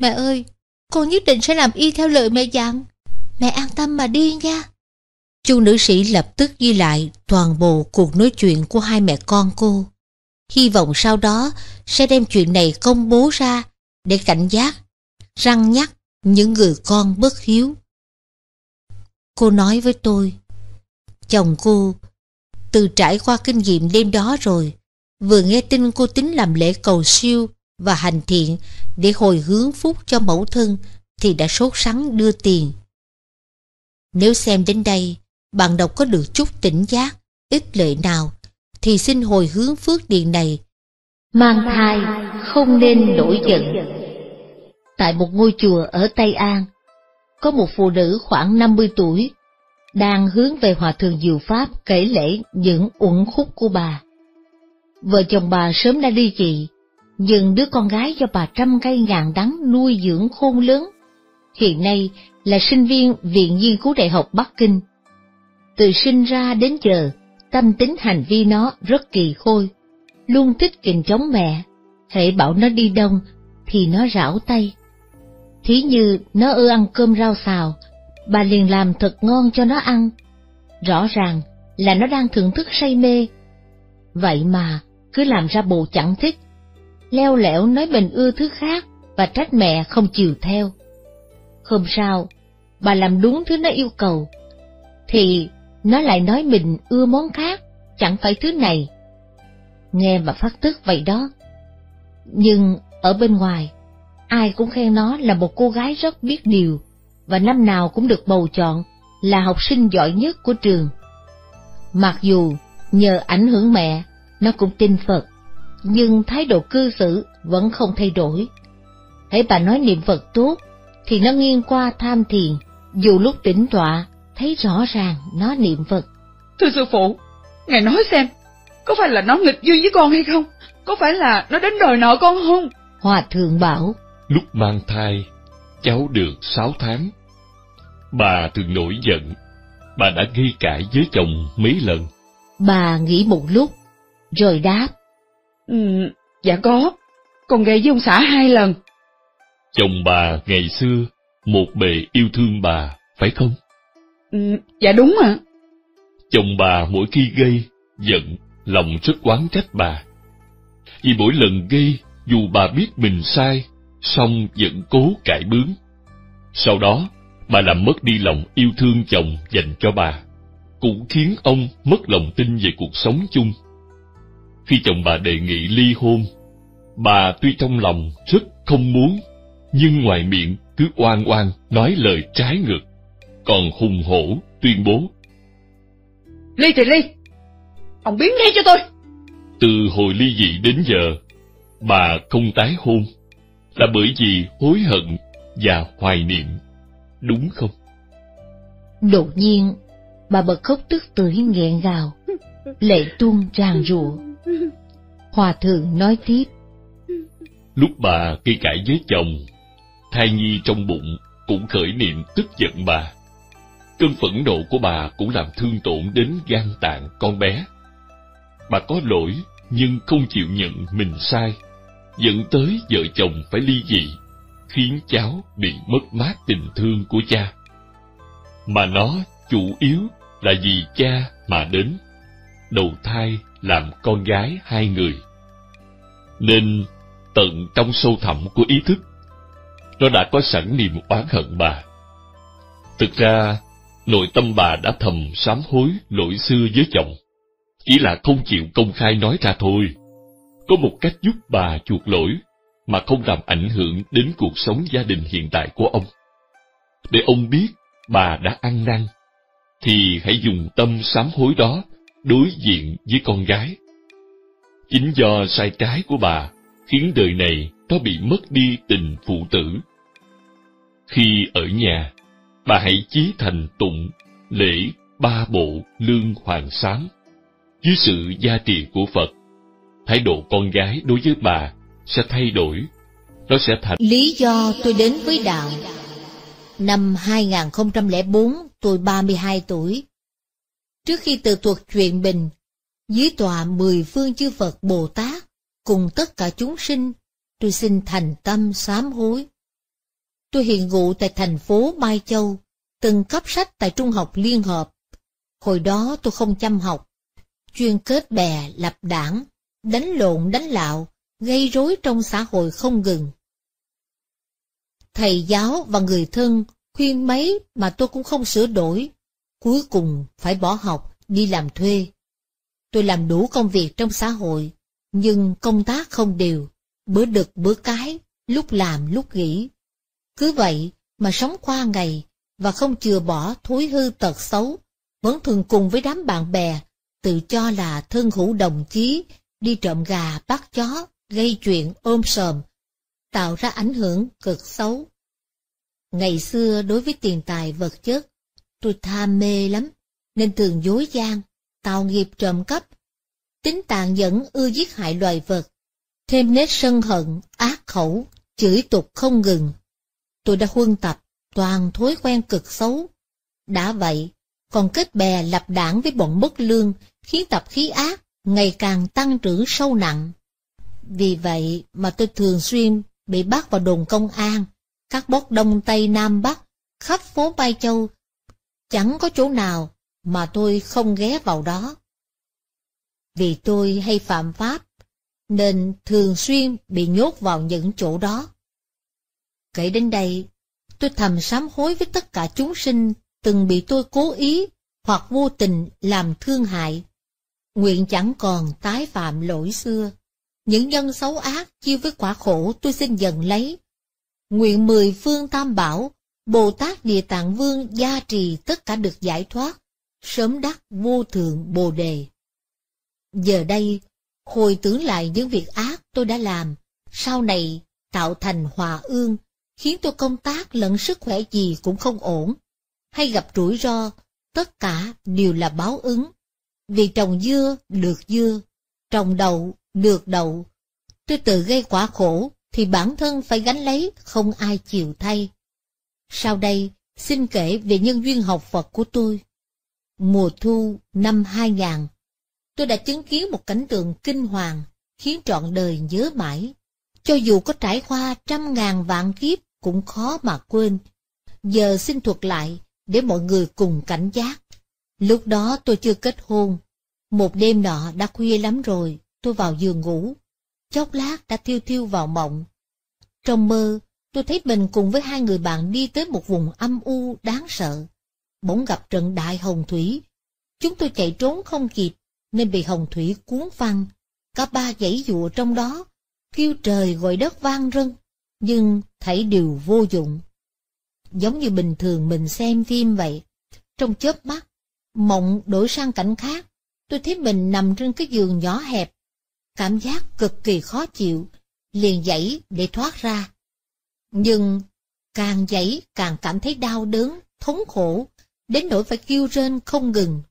Speaker 6: mẹ ơi,
Speaker 2: con nhất định sẽ làm y theo lời mẹ dặn. Mẹ an tâm mà đi nha. Chu nữ sĩ lập tức ghi lại toàn bộ cuộc nói chuyện của hai mẹ con cô. Hy vọng sau đó sẽ đem chuyện này công bố ra để cảnh giác, răng nhắc những người con bất hiếu. Cô nói với tôi, chồng cô từ trải qua kinh nghiệm đêm đó rồi, vừa nghe tin cô tính làm lễ cầu siêu và hành thiện để hồi hướng phúc cho mẫu thân thì đã sốt sắng đưa tiền nếu xem đến đây, bạn đọc có được chút tỉnh giác, ít lợi nào, thì xin hồi hướng phước điền này. Mang thai không nên nổi giận. Tại một ngôi chùa ở Tây An, có một phụ nữ khoảng 50 tuổi đang hướng về Hòa Thượng Diệu Pháp kể lễ những uẩn khúc của bà. Vợ chồng bà sớm đã ly dị, nhưng đứa con gái do bà trăm cây ngàn đắng nuôi dưỡng khôn lớn, hiện nay là sinh viên Viện Nghiên cứu Đại học Bắc Kinh. Từ sinh ra đến giờ, tâm tính hành vi nó rất kỳ khôi, luôn thích kình chống mẹ, hễ bảo nó đi đông thì nó rảo tay. Thí như nó ưa ăn cơm rau xào, bà liền làm thật ngon cho nó ăn. Rõ ràng là nó đang thưởng thức say mê. Vậy mà cứ làm ra bộ chẳng thích, leo lẻo nói mình ưa thứ khác và trách mẹ không chiều theo. Hôm sau, bà làm đúng thứ nó yêu cầu, thì nó lại nói mình ưa món khác, chẳng phải thứ này. Nghe mà phát tức vậy đó. Nhưng ở bên ngoài, ai cũng khen nó là một cô gái rất biết điều, và năm nào cũng được bầu chọn là học sinh giỏi nhất của trường. Mặc dù nhờ ảnh hưởng mẹ, nó cũng tin Phật, nhưng thái độ cư xử vẫn không thay đổi. thấy bà nói niệm Phật tốt thì nó nghiêng qua tham thiền, dù lúc tỉnh tọa, thấy rõ ràng nó
Speaker 3: niệm Phật. Thưa sư phụ, ngài nói xem, có phải là nó nghịch duyên với con hay không? Có phải là nó đến đòi nợ con không? Hòa thượng bảo,
Speaker 4: lúc mang thai, cháu được sáu tháng. Bà thường nổi giận, bà đã ghi cãi với chồng mấy lần.
Speaker 2: Bà nghĩ một lúc, rồi đáp. Ừ, dạ có, con gây với ông xã hai lần.
Speaker 4: Chồng bà ngày xưa, một bề yêu thương bà, phải không?
Speaker 7: Ừ, dạ đúng ạ.
Speaker 4: Chồng bà mỗi khi gây, giận, lòng rất quán trách bà. Vì mỗi lần gây, dù bà biết mình sai, song vẫn cố cải bướng. Sau đó, bà làm mất đi lòng yêu thương chồng dành cho bà, cũng khiến ông mất lòng tin về cuộc sống chung. Khi chồng bà đề nghị ly hôn, bà tuy trong lòng rất không muốn nhưng ngoài miệng cứ oan oan nói lời trái ngược, còn hùng hổ tuyên bố.
Speaker 3: Ly thì ly, ông biến ngay cho tôi.
Speaker 4: Từ hồi ly dị đến giờ, bà không tái hôn là bởi vì hối hận và hoài niệm, đúng không?
Speaker 2: Đột nhiên, bà bật khóc tức tưởi nghẹn gào, lệ tuôn tràn rụa. Hòa thượng nói tiếp.
Speaker 4: Lúc bà gây cãi với chồng thai nhi trong bụng cũng khởi niệm tức giận bà. Cơn phẫn nộ của bà cũng làm thương tổn đến gan tạng con bé. Bà có lỗi nhưng không chịu nhận mình sai, dẫn tới vợ chồng phải ly dị, khiến cháu bị mất mát tình thương của cha. Mà nó chủ yếu là vì cha mà đến, đầu thai làm con gái hai người. Nên tận trong sâu thẳm của ý thức nó đã có sẵn niềm oán hận bà. Thực ra, nội tâm bà đã thầm sám hối lỗi xưa với chồng, chỉ là không chịu công khai nói ra thôi. Có một cách giúp bà chuộc lỗi mà không làm ảnh hưởng đến cuộc sống gia đình hiện tại của ông. Để ông biết bà đã ăn năn, thì hãy dùng tâm sám hối đó đối diện với con gái. Chính do sai trái của bà khiến đời này nó bị mất đi tình phụ tử. Khi ở nhà, bà hãy chí thành tụng lễ ba bộ lương hoàng sám. Dưới sự gia trì của Phật, thái độ con gái đối với bà sẽ thay đổi. Nó sẽ thành...
Speaker 2: Lý do tôi đến với đạo Năm 2004, tôi 32 tuổi. Trước khi tự thuật chuyện bình, dưới tòa mười phương chư Phật Bồ Tát, cùng tất cả chúng sinh tôi xin thành tâm sám hối. Tôi hiện ngụ tại thành phố Mai Châu, từng cấp sách tại Trung học Liên Hợp. Hồi đó tôi không chăm học, chuyên kết bè, lập đảng, đánh lộn đánh lạo, gây rối trong xã hội không ngừng. Thầy giáo và người thân khuyên mấy mà tôi cũng không sửa đổi, cuối cùng phải bỏ học, đi làm thuê. Tôi làm đủ công việc trong xã hội, nhưng công tác không đều bữa đực bữa cái, lúc làm lúc nghỉ. Cứ vậy mà sống qua ngày và không chừa bỏ thúi hư tật xấu, vẫn thường cùng với đám bạn bè, tự cho là thân hữu đồng chí, đi trộm gà bắt chó, gây chuyện ôm sờm, tạo ra ảnh hưởng cực xấu. Ngày xưa đối với tiền tài vật chất, tôi tham mê lắm, nên thường dối gian, tạo nghiệp trộm cắp. Tính tàn nhẫn ưa giết hại loài vật, thêm nét sân hận, ác khẩu, chửi tục không ngừng. Tôi đã huân tập toàn thói quen cực xấu. Đã vậy, còn kết bè lập đảng với bọn bất lương, khiến tập khí ác ngày càng tăng trưởng sâu nặng. Vì vậy mà tôi thường xuyên bị bắt vào đồn công an, các bốt đông tây nam bắc, khắp phố Mai Châu, chẳng có chỗ nào mà tôi không ghé vào đó. Vì tôi hay phạm pháp nên thường xuyên bị nhốt vào những chỗ đó. Kể đến đây, tôi thầm sám hối với tất cả chúng sinh từng bị tôi cố ý hoặc vô tình làm thương hại. Nguyện chẳng còn tái phạm lỗi xưa. Những nhân xấu ác chiêu với quả khổ tôi xin dần lấy. Nguyện mười phương tam bảo, Bồ Tát Địa Tạng Vương gia trì tất cả được giải thoát, sớm đắc vô thượng Bồ Đề. Giờ đây, hồi tưởng lại những việc ác tôi đã làm, sau này tạo thành hòa ương, khiến tôi công tác lẫn sức khỏe gì cũng không ổn, hay gặp rủi ro, tất cả đều là báo ứng. Vì trồng dưa được dưa, trồng đậu được đậu, tôi tự gây quả khổ thì bản thân phải gánh lấy không ai chịu thay. Sau đây, xin kể về nhân duyên học Phật của tôi. Mùa thu năm 2000, tôi đã chứng kiến một cảnh tượng kinh hoàng, khiến trọn đời nhớ mãi. Cho dù có trải qua trăm ngàn vạn kiếp cũng khó mà quên. Giờ xin thuật lại, để mọi người cùng cảnh giác. Lúc đó tôi chưa kết hôn. Một đêm nọ đã khuya lắm rồi, tôi vào giường ngủ. Chốc lát đã thiêu thiêu vào mộng. Trong mơ, tôi thấy mình cùng với hai người bạn đi tới một vùng âm u đáng sợ. Bỗng gặp trận đại hồng thủy. Chúng tôi chạy trốn không kịp, nên bị hồng thủy cuốn phăng. Cả ba dãy dụa trong đó, kêu trời gọi đất vang rưng, nhưng thảy đều vô dụng. Giống như bình thường mình xem phim vậy, trong chớp mắt, mộng đổi sang cảnh khác, tôi thấy mình nằm trên cái giường nhỏ hẹp, cảm giác cực kỳ khó chịu, liền dãy để thoát ra. Nhưng càng dãy càng cảm thấy đau đớn, thống khổ, đến nỗi phải kêu rên không ngừng.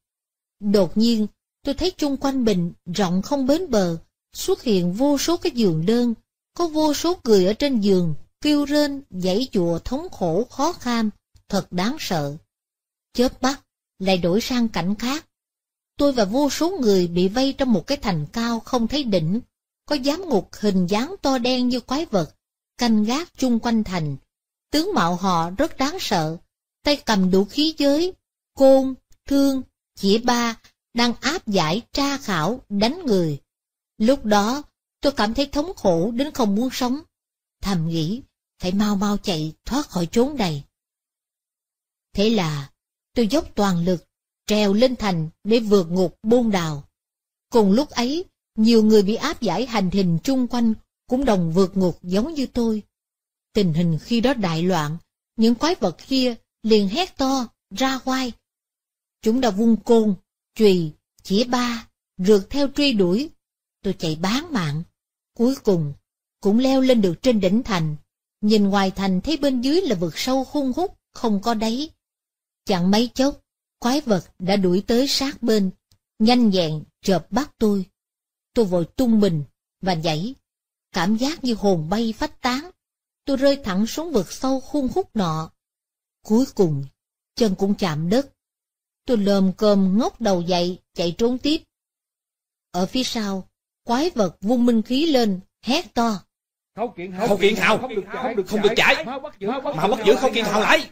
Speaker 2: Đột nhiên, Tôi thấy chung quanh mình rộng không bến bờ, xuất hiện vô số cái giường đơn, có vô số người ở trên giường, kêu rên, dãy chùa thống khổ khó kham, thật đáng sợ. Chớp mắt, lại đổi sang cảnh khác. Tôi và vô số người bị vây trong một cái thành cao không thấy đỉnh, có giám ngục hình dáng to đen như quái vật, canh gác chung quanh thành. Tướng mạo họ rất đáng sợ, tay cầm đủ khí giới, côn, thương, chỉ ba đang áp giải tra khảo đánh người. Lúc đó, tôi cảm thấy thống khổ đến không muốn sống. Thầm nghĩ, phải mau mau chạy thoát khỏi chốn này. Thế là, tôi dốc toàn lực, trèo lên thành để vượt ngục bôn đào. Cùng lúc ấy, nhiều người bị áp giải hành hình chung quanh cũng đồng vượt ngục giống như tôi. Tình hình khi đó đại loạn, những quái vật kia liền hét to, ra hoai. Chúng đã vung côn, chùy, chỉ ba, rượt theo truy đuổi. Tôi chạy bán mạng. Cuối cùng, cũng leo lên được trên đỉnh thành. Nhìn ngoài thành thấy bên dưới là vực sâu hung hút, không có đáy. Chẳng mấy chốc, quái vật đã đuổi tới sát bên, nhanh nhẹn chợp bắt tôi. Tôi vội tung mình và nhảy, cảm giác như hồn bay phách tán. Tôi rơi thẳng xuống vực sâu hung hút nọ. Cuối cùng, chân cũng chạm đất, Tôi lồm cơm ngóc đầu dậy, chạy trốn tiếp. Ở phía sau, quái vật vung minh khí lên, hét to.
Speaker 5: Không kiện hào, không kiện hào, không được chạy, không được chạy. Mà bắt giữ,
Speaker 6: mà không kiện hào lại.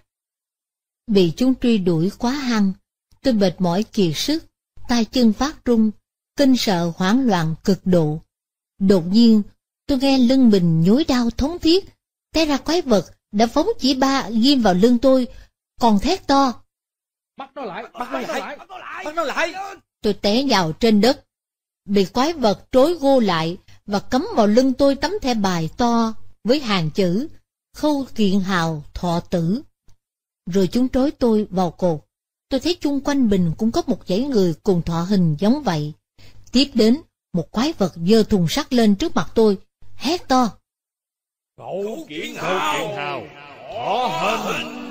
Speaker 2: Bị chúng truy đuổi quá hăng, tôi mệt mỏi kiệt sức, tay chân phát run, kinh sợ hoảng loạn cực độ. Đột nhiên, tôi nghe lưng mình nhối đau thống thiết, té ra quái vật đã phóng chỉ ba ghim vào lưng tôi, còn thét to.
Speaker 5: Bắt nó lại, bắt nó lại,
Speaker 6: bắt nó lại.
Speaker 2: Tôi té nhào trên đất, bị quái vật trối gô lại và cấm vào lưng tôi tấm thẻ bài to với hàng chữ Khâu Kiện Hào Thọ Tử. Rồi chúng trói tôi vào cột. Tôi thấy chung quanh mình cũng có một dãy người cùng thọ hình giống vậy. Tiếp đến, một quái vật dơ thùng sắt lên trước mặt tôi, hét to. khâu Kiện Hào, Thọ Hình.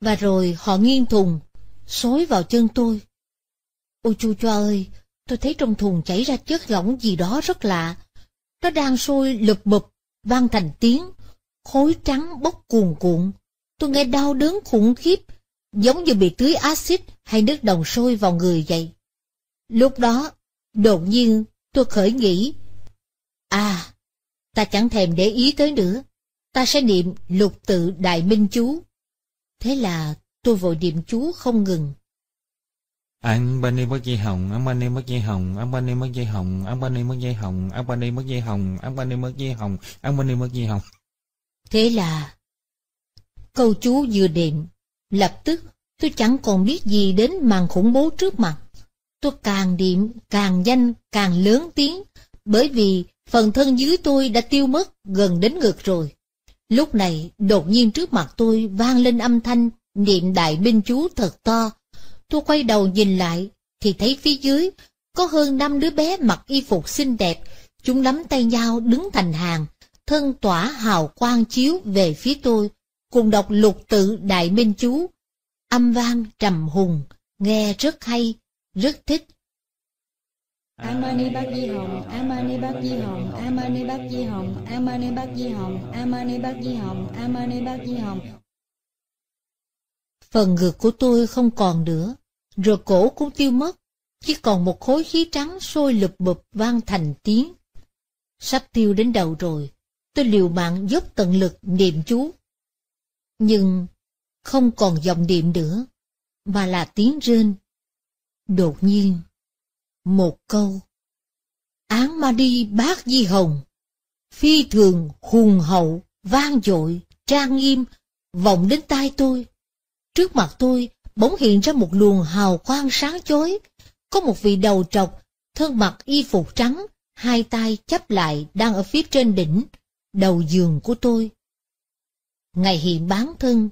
Speaker 2: Và rồi họ nghiêng thùng, xối vào chân tôi. Ôi chu cho ơi, tôi thấy trong thùng chảy ra chất lỏng gì đó rất lạ. Nó đang sôi lụp bực vang thành tiếng, khối trắng bốc cuồn cuộn. Tôi nghe đau đớn khủng khiếp, giống như bị tưới axit hay nước đồng sôi vào người vậy. Lúc đó, đột nhiên tôi khởi nghĩ, À, ta chẳng thèm để ý tới nữa, ta sẽ niệm lục tự đại minh chú. Thế là tôi vội niệm chú không ngừng.
Speaker 5: Ăn ba ni mất dây hồng, ăn ba ni mất dây hồng, ăn ba ni mất dây hồng, ăn ba ni mất dây hồng, ăn ba ni mất dây hồng, ăn ba ni mất dây hồng, ăn ba ni mất dây hồng.
Speaker 2: Thế là câu chú vừa niệm, lập tức tôi chẳng còn biết gì đến màn khủng bố trước mặt. Tôi càng niệm, càng danh càng lớn tiếng, bởi vì phần thân dưới tôi đã tiêu mất gần đến ngực rồi. Lúc này, đột nhiên trước mặt tôi vang lên âm thanh, niệm đại binh chú thật to. Tôi quay đầu nhìn lại, thì thấy phía dưới, có hơn năm đứa bé mặc y phục xinh đẹp, chúng nắm tay nhau đứng thành hàng, thân tỏa hào quang chiếu về phía tôi, cùng đọc lục tự đại minh chú. Âm vang trầm hùng, nghe rất hay, rất
Speaker 3: thích. Amani Bác Di Hồng, Amani Bác Di Hồng, Amani Bác Di Hồng, Amani Bác Di Hồng, Amani Bác Di Hồng, Amani Bác Di Hồng.
Speaker 2: Phần ngực của tôi không còn nữa, rồi cổ cũng tiêu mất, chỉ còn một khối khí trắng sôi lụp bụp vang thành tiếng. Sắp tiêu đến đầu rồi, tôi liều mạng dốc tận lực niệm chú. Nhưng không còn dòng niệm nữa, mà là tiếng rên. Đột nhiên một câu. Án ma đi bác di hồng, phi thường hùng hậu, vang dội, trang nghiêm, vọng đến tai tôi. Trước mặt tôi bỗng hiện ra một luồng hào quang sáng chói, có một vị đầu trọc, thân mặc y phục trắng, hai tay chắp lại đang ở phía trên đỉnh, đầu giường của tôi. Ngày hiện bán thân,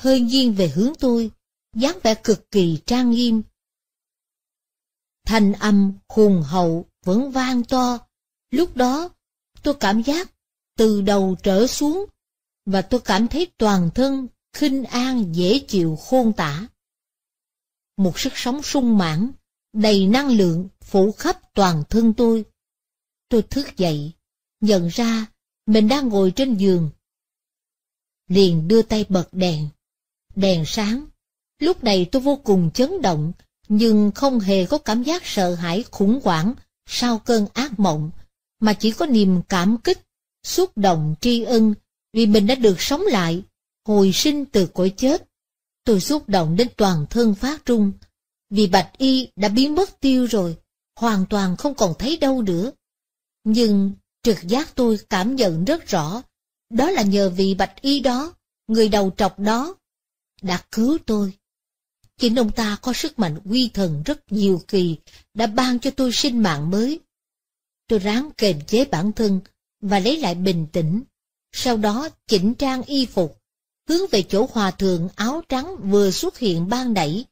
Speaker 2: hơi nghiêng về hướng tôi, dáng vẻ cực kỳ trang nghiêm, Thanh âm hùng hậu vẫn vang to. Lúc đó, tôi cảm giác từ đầu trở xuống và tôi cảm thấy toàn thân khinh an dễ chịu khôn tả. Một sức sống sung mãn, đầy năng lượng phủ khắp toàn thân tôi. Tôi thức dậy, nhận ra mình đang ngồi trên giường. Liền đưa tay bật đèn. Đèn sáng. Lúc này tôi vô cùng chấn động nhưng không hề có cảm giác sợ hãi khủng hoảng sau cơn ác mộng, mà chỉ có niềm cảm kích, xúc động tri ân vì mình đã được sống lại, hồi sinh từ cõi chết. Tôi xúc động đến toàn thân phát trung, vì Bạch Y đã biến mất tiêu rồi, hoàn toàn không còn thấy đâu nữa. Nhưng trực giác tôi cảm nhận rất rõ, đó là nhờ vị Bạch Y đó, người đầu trọc đó, đã cứu tôi chính ông ta có sức mạnh uy thần rất nhiều kỳ, đã ban cho tôi sinh mạng mới. Tôi ráng kềm chế bản thân và lấy lại bình tĩnh, sau đó chỉnh trang y phục, hướng về chỗ hòa thượng áo trắng vừa xuất hiện ban đẩy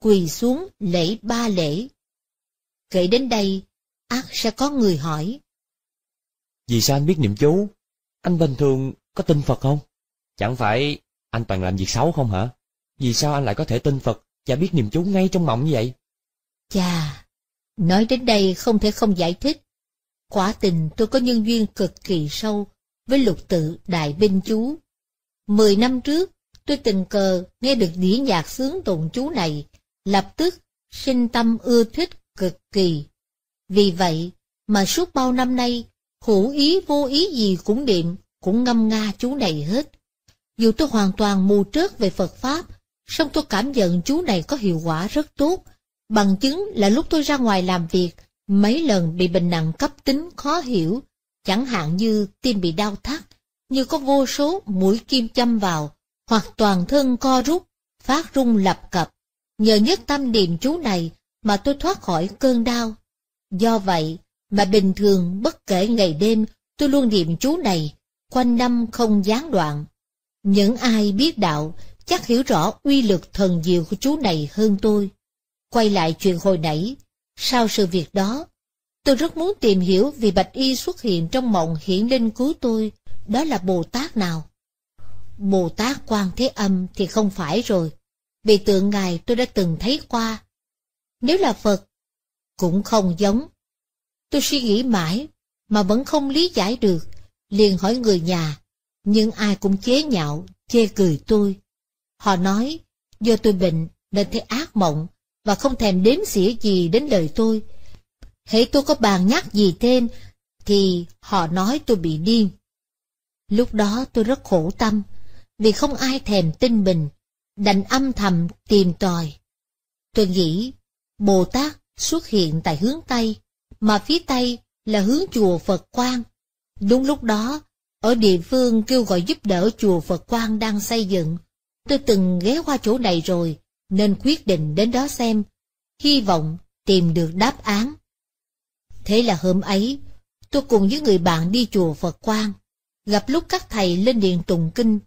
Speaker 2: quỳ xuống lễ ba lễ. Kể đến đây, ác sẽ có người hỏi.
Speaker 5: Vì sao anh biết niệm chú? Anh bình thường có tin Phật không? Chẳng phải anh toàn làm việc xấu không hả? vì sao anh lại có thể tin Phật và biết niềm chú ngay trong mộng như vậy?
Speaker 2: Chà, nói đến đây không thể không giải thích. Quả tình tôi có nhân duyên cực kỳ sâu với lục tự Đại Binh Chú. Mười năm trước, tôi tình cờ nghe được đĩa nhạc sướng tụng chú này, lập tức sinh tâm ưa thích cực kỳ. Vì vậy mà suốt bao năm nay, hữu ý vô ý gì cũng niệm, cũng ngâm nga chú này hết. Dù tôi hoàn toàn mù trước về Phật Pháp, song tôi cảm nhận chú này có hiệu quả rất tốt. Bằng chứng là lúc tôi ra ngoài làm việc, mấy lần bị bệnh nặng cấp tính khó hiểu, chẳng hạn như tim bị đau thắt, như có vô số mũi kim châm vào, hoặc toàn thân co rút, phát rung lập cập. Nhờ nhất tâm niệm chú này mà tôi thoát khỏi cơn đau. Do vậy, mà bình thường bất kể ngày đêm tôi luôn niệm chú này, quanh năm không gián đoạn. Những ai biết đạo chắc hiểu rõ uy lực thần diệu của chú này hơn tôi. Quay lại chuyện hồi nãy, sau sự việc đó, tôi rất muốn tìm hiểu vì Bạch Y xuất hiện trong mộng hiển linh cứu tôi, đó là Bồ Tát nào? Bồ Tát Quan Thế Âm thì không phải rồi, vì tượng Ngài tôi đã từng thấy qua. Nếu là Phật, cũng không giống. Tôi suy nghĩ mãi, mà vẫn không lý giải được, liền hỏi người nhà, nhưng ai cũng chế nhạo, chê cười tôi Họ nói, do tôi bệnh nên thấy ác mộng và không thèm đếm xỉa gì đến lời tôi. Hãy tôi có bàn nhắc gì thêm thì họ nói tôi bị điên. Lúc đó tôi rất khổ tâm vì không ai thèm tin mình, đành âm thầm tìm tòi. Tôi nghĩ Bồ Tát xuất hiện tại hướng Tây, mà phía Tây là hướng chùa Phật Quang. Đúng lúc đó, ở địa phương kêu gọi giúp đỡ chùa Phật Quang đang xây dựng, Tôi từng ghé qua chỗ này rồi, nên quyết định đến đó xem, hy vọng tìm được đáp án. Thế là hôm ấy, tôi cùng với người bạn đi chùa Phật Quang, gặp lúc các thầy lên điện tụng kinh.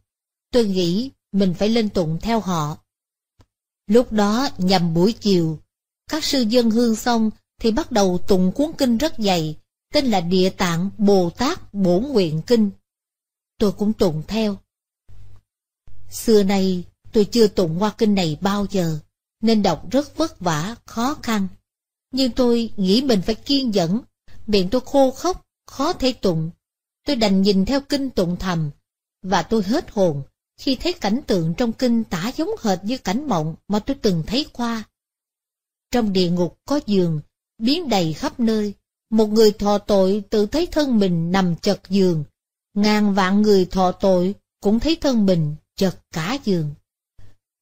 Speaker 2: Tôi nghĩ mình phải lên tụng theo họ. Lúc đó nhằm buổi chiều, các sư dân hương xong thì bắt đầu tụng cuốn kinh rất dày, tên là Địa Tạng Bồ Tát Bổ Nguyện Kinh. Tôi cũng tụng theo. Xưa nay, tôi chưa tụng qua kinh này bao giờ, nên đọc rất vất vả, khó khăn. Nhưng tôi nghĩ mình phải kiên nhẫn, miệng tôi khô khóc, khó thể tụng. Tôi đành nhìn theo kinh tụng thầm, và tôi hết hồn khi thấy cảnh tượng trong kinh tả giống hệt như cảnh mộng mà tôi từng thấy qua. Trong địa ngục có giường, biến đầy khắp nơi, một người thọ tội tự thấy thân mình nằm chật giường, ngàn vạn người thọ tội cũng thấy thân mình chật cả giường.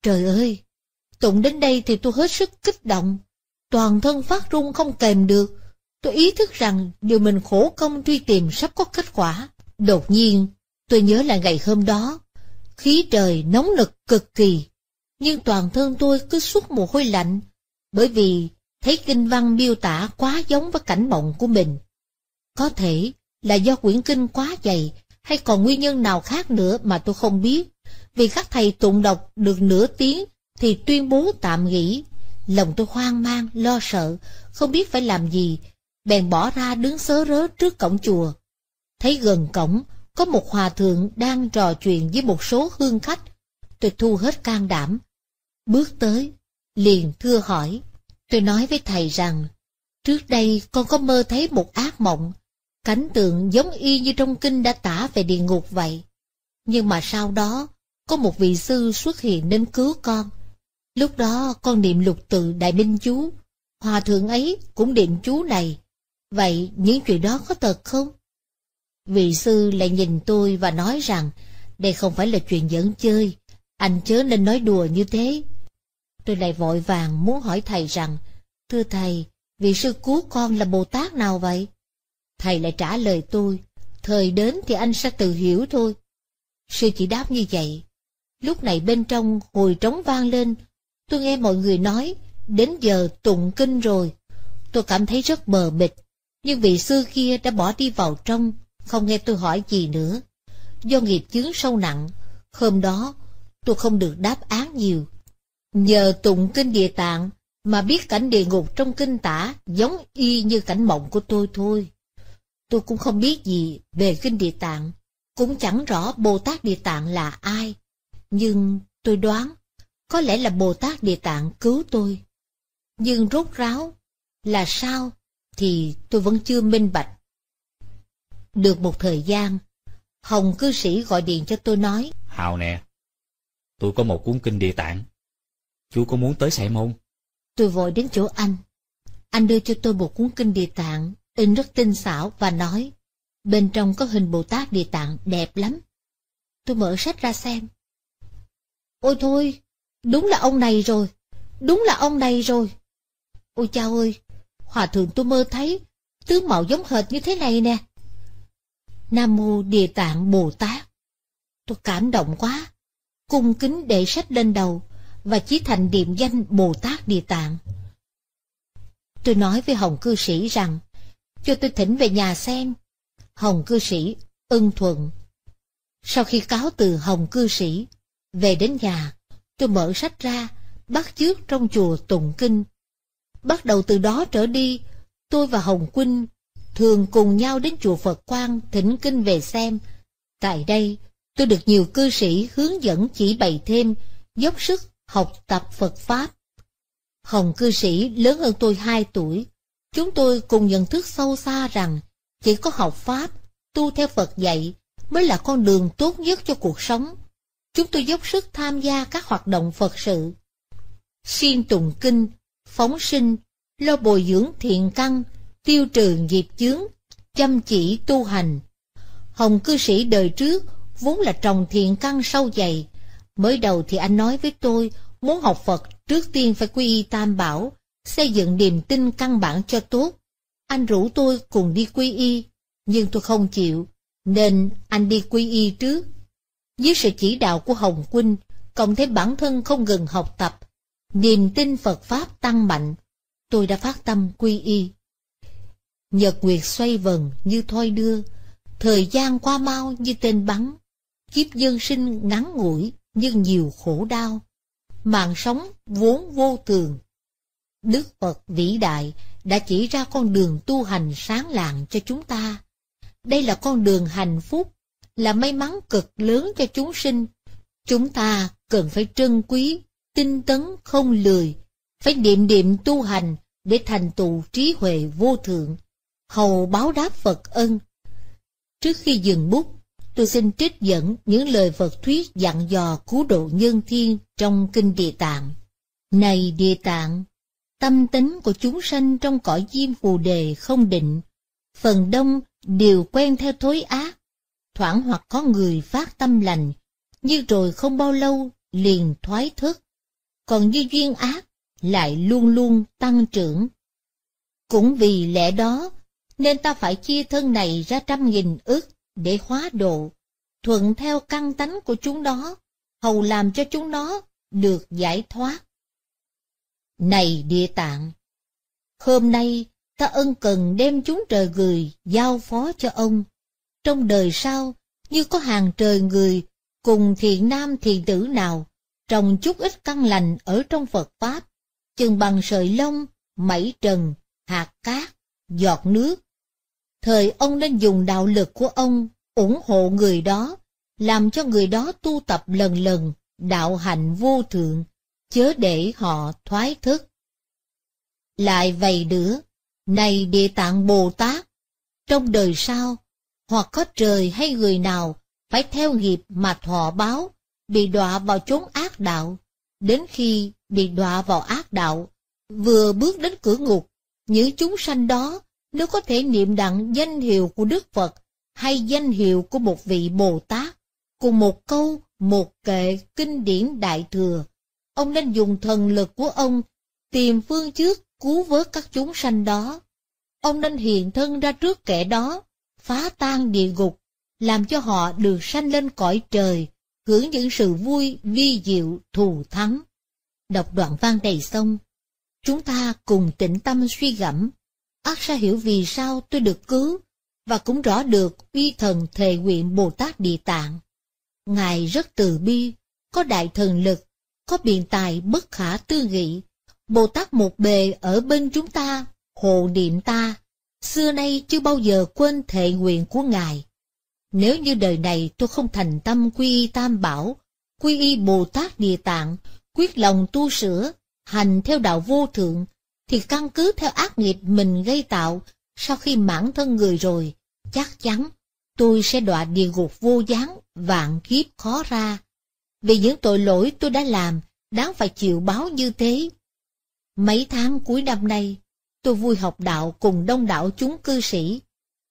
Speaker 2: Trời ơi, Tụng đến đây thì tôi hết sức kích động, toàn thân phát run không kềm được. Tôi ý thức rằng điều mình khổ công truy tìm sắp có kết quả. Đột nhiên, tôi nhớ lại ngày hôm đó, khí trời nóng nực cực kỳ, nhưng toàn thân tôi cứ suốt mồ hôi lạnh, bởi vì thấy kinh văn miêu tả quá giống với cảnh mộng của mình. Có thể là do quyển kinh quá dày hay còn nguyên nhân nào khác nữa mà tôi không biết vì các thầy tụng đọc được nửa tiếng thì tuyên bố tạm nghỉ. Lòng tôi hoang mang, lo sợ, không biết phải làm gì, bèn bỏ ra đứng sớ rớ trước cổng chùa. Thấy gần cổng, có một hòa thượng đang trò chuyện với một số hương khách. Tôi thu hết can đảm, bước tới, liền thưa hỏi. Tôi nói với thầy rằng, trước đây con có mơ thấy một ác mộng, cảnh tượng giống y như trong kinh đã tả về địa ngục vậy. Nhưng mà sau đó, có một vị sư xuất hiện đến cứu con. Lúc đó con niệm lục từ Đại Minh Chú, Hòa Thượng ấy cũng niệm chú này. Vậy những chuyện đó có thật không? Vị sư lại nhìn tôi và nói rằng, đây không phải là chuyện giỡn chơi, anh chớ nên nói đùa như thế. Tôi lại vội vàng muốn hỏi thầy rằng, thưa thầy, vị sư cứu con là Bồ Tát nào vậy? Thầy lại trả lời tôi, thời đến thì anh sẽ tự hiểu thôi. Sư chỉ đáp như vậy, Lúc này bên trong hồi trống vang lên, tôi nghe mọi người nói, đến giờ tụng kinh rồi. Tôi cảm thấy rất bờ mịt, nhưng vị sư kia đã bỏ đi vào trong, không nghe tôi hỏi gì nữa. Do nghiệp chướng sâu nặng, hôm đó tôi không được đáp án nhiều. Nhờ tụng kinh địa tạng mà biết cảnh địa ngục trong kinh tả giống y như cảnh mộng của tôi thôi. Tôi cũng không biết gì về kinh địa tạng, cũng chẳng rõ Bồ Tát địa tạng là ai, nhưng tôi đoán, có lẽ là Bồ Tát Địa Tạng cứu tôi. Nhưng rốt ráo, là sao, thì tôi vẫn chưa minh bạch. Được một thời gian, Hồng cư sĩ gọi điện cho tôi nói.
Speaker 5: Hào nè, tôi có một cuốn kinh Địa Tạng. Chú có muốn tới Sài Môn?
Speaker 2: Tôi vội đến chỗ anh. Anh đưa cho tôi một cuốn kinh Địa Tạng, in rất tinh xảo và nói, bên trong có hình Bồ Tát Địa Tạng đẹp lắm. Tôi mở sách ra xem, Ôi thôi, đúng là ông này rồi, đúng là ông này rồi. Ôi cha ơi, hòa thượng tôi mơ thấy, tướng mạo giống hệt như thế này nè. Nam Mô Địa Tạng Bồ Tát Tôi cảm động quá, cung kính để sách lên đầu và chí thành niệm danh Bồ Tát Địa Tạng. Tôi nói với Hồng cư sĩ rằng, cho tôi thỉnh về nhà xem. Hồng cư sĩ, ưng thuận. Sau khi cáo từ Hồng cư sĩ, về đến nhà, tôi mở sách ra, bắt chước trong chùa tụng kinh. Bắt đầu từ đó trở đi, tôi và Hồng Quynh thường cùng nhau đến chùa Phật Quang thỉnh kinh về xem. Tại đây, tôi được nhiều cư sĩ hướng dẫn chỉ bày thêm, dốc sức học tập Phật Pháp. Hồng cư sĩ lớn hơn tôi 2 tuổi, chúng tôi cùng nhận thức sâu xa rằng chỉ có học Pháp, tu theo Phật dạy mới là con đường tốt nhất cho cuộc sống chúng tôi dốc sức tham gia các hoạt động Phật sự. Xuyên tùng kinh, phóng sinh, lo bồi dưỡng thiện căn, tiêu trừ nghiệp chướng, chăm chỉ tu hành. Hồng cư sĩ đời trước vốn là trồng thiện căn sâu dày. Mới đầu thì anh nói với tôi muốn học Phật trước tiên phải quy y tam bảo, xây dựng niềm tin căn bản cho tốt. Anh rủ tôi cùng đi quy y, nhưng tôi không chịu, nên anh đi quy y trước dưới sự chỉ đạo của Hồng Quân, cộng thêm bản thân không ngừng học tập, niềm tin Phật Pháp tăng mạnh, tôi đã phát tâm quy y. Nhật Nguyệt xoay vần như thoi đưa, thời gian qua mau như tên bắn, kiếp dân sinh ngắn ngủi nhưng nhiều khổ đau, mạng sống vốn vô thường. Đức Phật vĩ đại đã chỉ ra con đường tu hành sáng lạng cho chúng ta. Đây là con đường hạnh phúc là may mắn cực lớn cho chúng sinh. Chúng ta cần phải trân quý, tinh tấn không lười, phải niệm niệm tu hành để thành tựu trí huệ vô thượng, hầu báo đáp Phật ân. Trước khi dừng bút, tôi xin trích dẫn những lời Phật thuyết dặn dò cứu độ nhân thiên trong Kinh Địa Tạng. Này Địa Tạng, tâm tính của chúng sanh trong cõi diêm phù đề không định, phần đông đều quen theo thối ác, thoảng hoặc có người phát tâm lành, như rồi không bao lâu liền thoái thức, còn như duyên ác lại luôn luôn tăng trưởng. Cũng vì lẽ đó, nên ta phải chia thân này ra trăm nghìn ức để hóa độ, thuận theo căn tánh của chúng nó, hầu làm cho chúng nó được giải thoát. Này địa tạng, hôm nay ta ân cần đem chúng trời gửi giao phó cho ông trong đời sau, như có hàng trời người, cùng thiện nam thiện tử nào, trồng chút ít căn lành ở trong Phật Pháp, chừng bằng sợi lông, mẩy trần, hạt cát, giọt nước. Thời ông nên dùng đạo lực của ông ủng hộ người đó, làm cho người đó tu tập lần lần đạo hạnh vô thượng, chớ để họ thoái thức. Lại vầy nữa, này Địa Tạng Bồ Tát, trong đời sau, hoặc có trời hay người nào phải theo nghiệp mà thọ báo, bị đọa vào chốn ác đạo. Đến khi bị đọa vào ác đạo, vừa bước đến cửa ngục, những chúng sanh đó nếu có thể niệm đặng danh hiệu của Đức Phật hay danh hiệu của một vị Bồ Tát, cùng một câu, một kệ kinh điển Đại Thừa, ông nên dùng thần lực của ông tìm phương trước cứu vớt các chúng sanh đó. Ông nên hiện thân ra trước kẻ đó, phá tan địa ngục, làm cho họ được sanh lên cõi trời, hưởng những sự vui vi diệu thù thắng. Đọc đoạn văn đầy xong, chúng ta cùng tĩnh tâm suy gẫm, ác sẽ hiểu vì sao tôi được cứu, và cũng rõ được uy thần thề nguyện Bồ Tát Địa Tạng. Ngài rất từ bi, có đại thần lực, có biện tài bất khả tư nghị. Bồ Tát một bề ở bên chúng ta, hộ niệm ta, xưa nay chưa bao giờ quên thệ nguyện của Ngài. Nếu như đời này tôi không thành tâm quy y Tam Bảo, quy y Bồ Tát Địa Tạng, quyết lòng tu sửa, hành theo đạo vô thượng, thì căn cứ theo ác nghiệp mình gây tạo, sau khi mãn thân người rồi, chắc chắn tôi sẽ đọa địa ngục vô gián, vạn kiếp khó ra. Vì những tội lỗi tôi đã làm, đáng phải chịu báo như thế. Mấy tháng cuối năm nay, tôi vui học đạo cùng đông đảo chúng cư sĩ.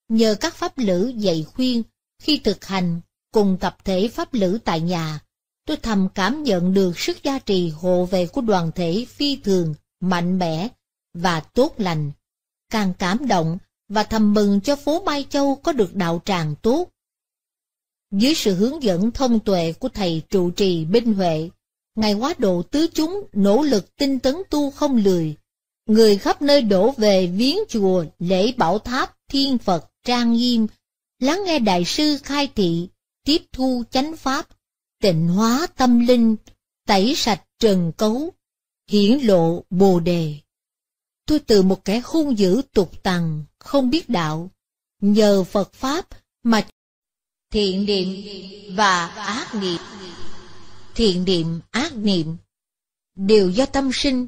Speaker 2: Nhờ các pháp lữ dạy khuyên, khi thực hành cùng tập thể pháp lữ tại nhà, tôi thầm cảm nhận được sức gia trì hộ vệ của đoàn thể phi thường, mạnh mẽ và tốt lành. Càng cảm động và thầm mừng cho phố Mai Châu có được đạo tràng tốt. Dưới sự hướng dẫn thông tuệ của thầy trụ trì Binh Huệ, Ngài quá độ tứ chúng nỗ lực tinh tấn tu không lười, người khắp nơi đổ về viếng chùa, lễ bảo tháp, thiên Phật, trang nghiêm, lắng nghe đại sư khai thị, tiếp thu chánh pháp, tịnh hóa tâm linh, tẩy sạch trần cấu, hiển lộ bồ đề. Tôi từ một kẻ hung dữ tục tằng, không biết đạo, nhờ Phật Pháp mà thiện niệm và ác niệm. Thiện niệm, ác niệm, đều do tâm sinh,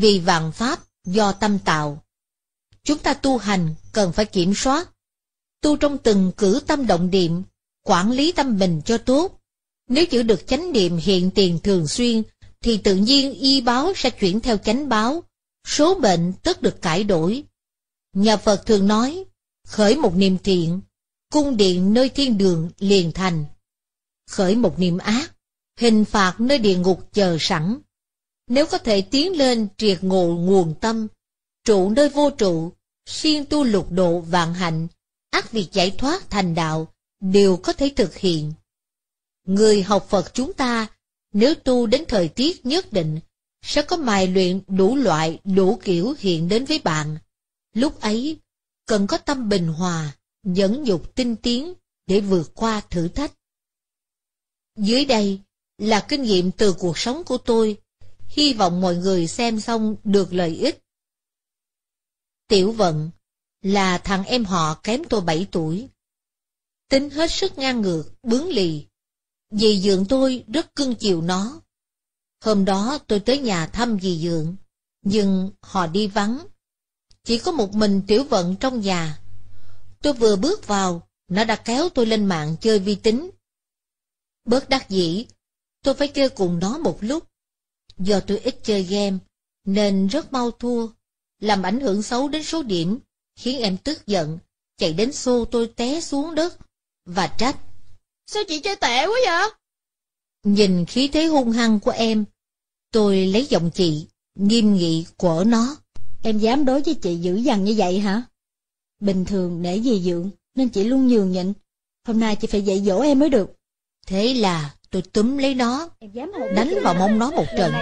Speaker 2: vì vạn pháp do tâm tạo. Chúng ta tu hành cần phải kiểm soát, tu trong từng cử tâm động niệm, quản lý tâm mình cho tốt. Nếu giữ được chánh niệm hiện tiền thường xuyên, thì tự nhiên y báo sẽ chuyển theo chánh báo, số bệnh tất được cải đổi. Nhà Phật thường nói, khởi một niềm thiện, cung điện nơi thiên đường liền thành. Khởi một niềm ác, hình phạt nơi địa ngục chờ sẵn. Nếu có thể tiến lên triệt ngộ nguồn tâm, trụ nơi vô trụ, siêng tu lục độ vạn hạnh, ác việc giải thoát thành đạo, đều có thể thực hiện. Người học Phật chúng ta, nếu tu đến thời tiết nhất định, sẽ có mài luyện đủ loại, đủ kiểu hiện đến với bạn. Lúc ấy, cần có tâm bình hòa, dẫn dục tinh tiến để vượt qua thử thách. Dưới đây là kinh nghiệm từ cuộc sống của tôi Hy vọng mọi người xem xong được lợi ích. Tiểu Vận là thằng em họ kém tôi 7 tuổi. Tính hết sức ngang ngược, bướng lì. Dì dượng tôi rất cưng chiều nó. Hôm đó tôi tới nhà thăm dì dượng, nhưng họ đi vắng. Chỉ có một mình Tiểu Vận trong nhà. Tôi vừa bước vào, nó đã kéo tôi lên mạng chơi vi tính. Bớt đắc dĩ, tôi phải chơi cùng nó một lúc do tôi ít chơi game, nên rất mau thua, làm ảnh hưởng xấu đến số điểm, khiến em tức giận, chạy đến xô tôi té xuống đất, và trách. Sao chị chơi tệ quá vậy? Nhìn khí thế hung hăng của em, tôi lấy giọng chị, nghiêm nghị của nó. Em dám đối với chị dữ dằn như vậy hả? Bình thường để gì dượng, nên chị luôn nhường nhịn. Hôm nay chị phải dạy dỗ em mới được. Thế là Tôi túm lấy nó
Speaker 3: Đánh vào mông nó một trận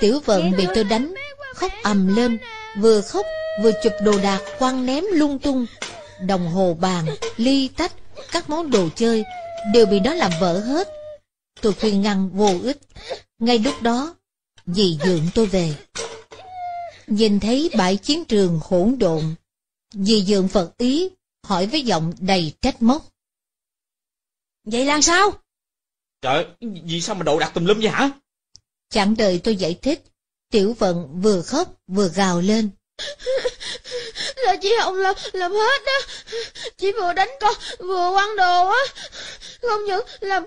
Speaker 2: Tiểu vận bị tôi đánh Khóc ầm lên Vừa khóc vừa chụp đồ đạc quăng ném lung tung Đồng hồ bàn Ly tách Các món đồ chơi Đều bị nó làm vỡ hết Tôi khuyên ngăn vô ích Ngay lúc đó Dì dưỡng tôi về Nhìn thấy bãi chiến trường hỗn độn Dì dưỡng phật ý Hỏi với giọng đầy trách móc Vậy làm sao
Speaker 5: Trời, vì sao mà đồ đặt tùm lum vậy hả?
Speaker 2: Chẳng đợi tôi giải thích, Tiểu Vận vừa khóc vừa gào lên
Speaker 3: là chị Hồng làm, làm hết đó. Chị vừa đánh con, vừa quăng đồ á. Không những làm,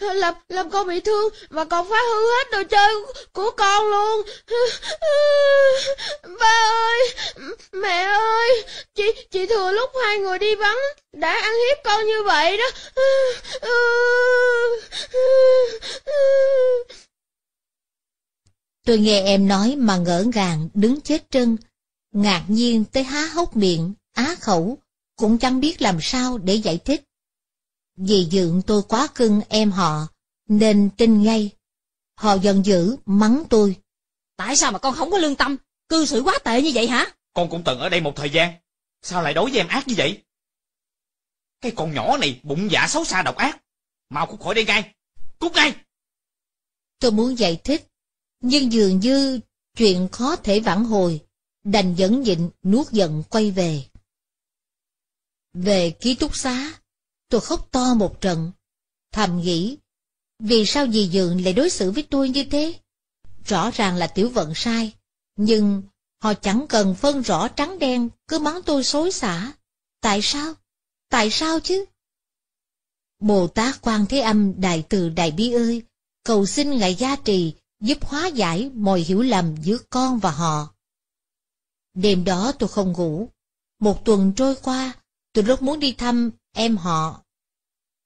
Speaker 3: làm, làm con bị thương mà còn phá hư hết đồ chơi của con luôn. Ba ơi, mẹ ơi, chị, chị thừa lúc hai người đi vắng đã ăn hiếp con như vậy đó.
Speaker 2: Tôi nghe em nói mà ngỡ ngàng, đứng chết chân, ngạc nhiên tới há hốc miệng, á khẩu, cũng chẳng biết làm sao để giải thích. Vì dượng tôi quá cưng em họ, nên tin ngay. Họ giận dữ, mắng tôi. Tại sao mà con không có lương tâm, cư xử
Speaker 3: quá tệ như vậy hả?
Speaker 5: Con cũng từng ở đây một thời gian, sao lại đối với em ác như vậy? Cái con nhỏ này bụng dạ xấu xa độc ác, mau cút khỏi đây ngay,
Speaker 2: cút ngay! Tôi muốn giải thích, nhưng dường như chuyện khó thể vãn hồi đành dẫn nhịn nuốt giận quay về. Về ký túc xá, tôi khóc to một trận, thầm nghĩ, vì sao dì Dượng lại đối xử với tôi như thế? Rõ ràng là tiểu vận sai, nhưng họ chẳng cần phân rõ trắng đen, cứ mắng tôi xối xả. Tại sao? Tại sao chứ? Bồ Tát Quan Thế Âm Đại Từ Đại Bi ơi, cầu xin Ngài gia trì, giúp hóa giải mọi hiểu lầm giữa con và họ. Đêm đó tôi không ngủ. Một tuần trôi qua, tôi rất muốn đi thăm em họ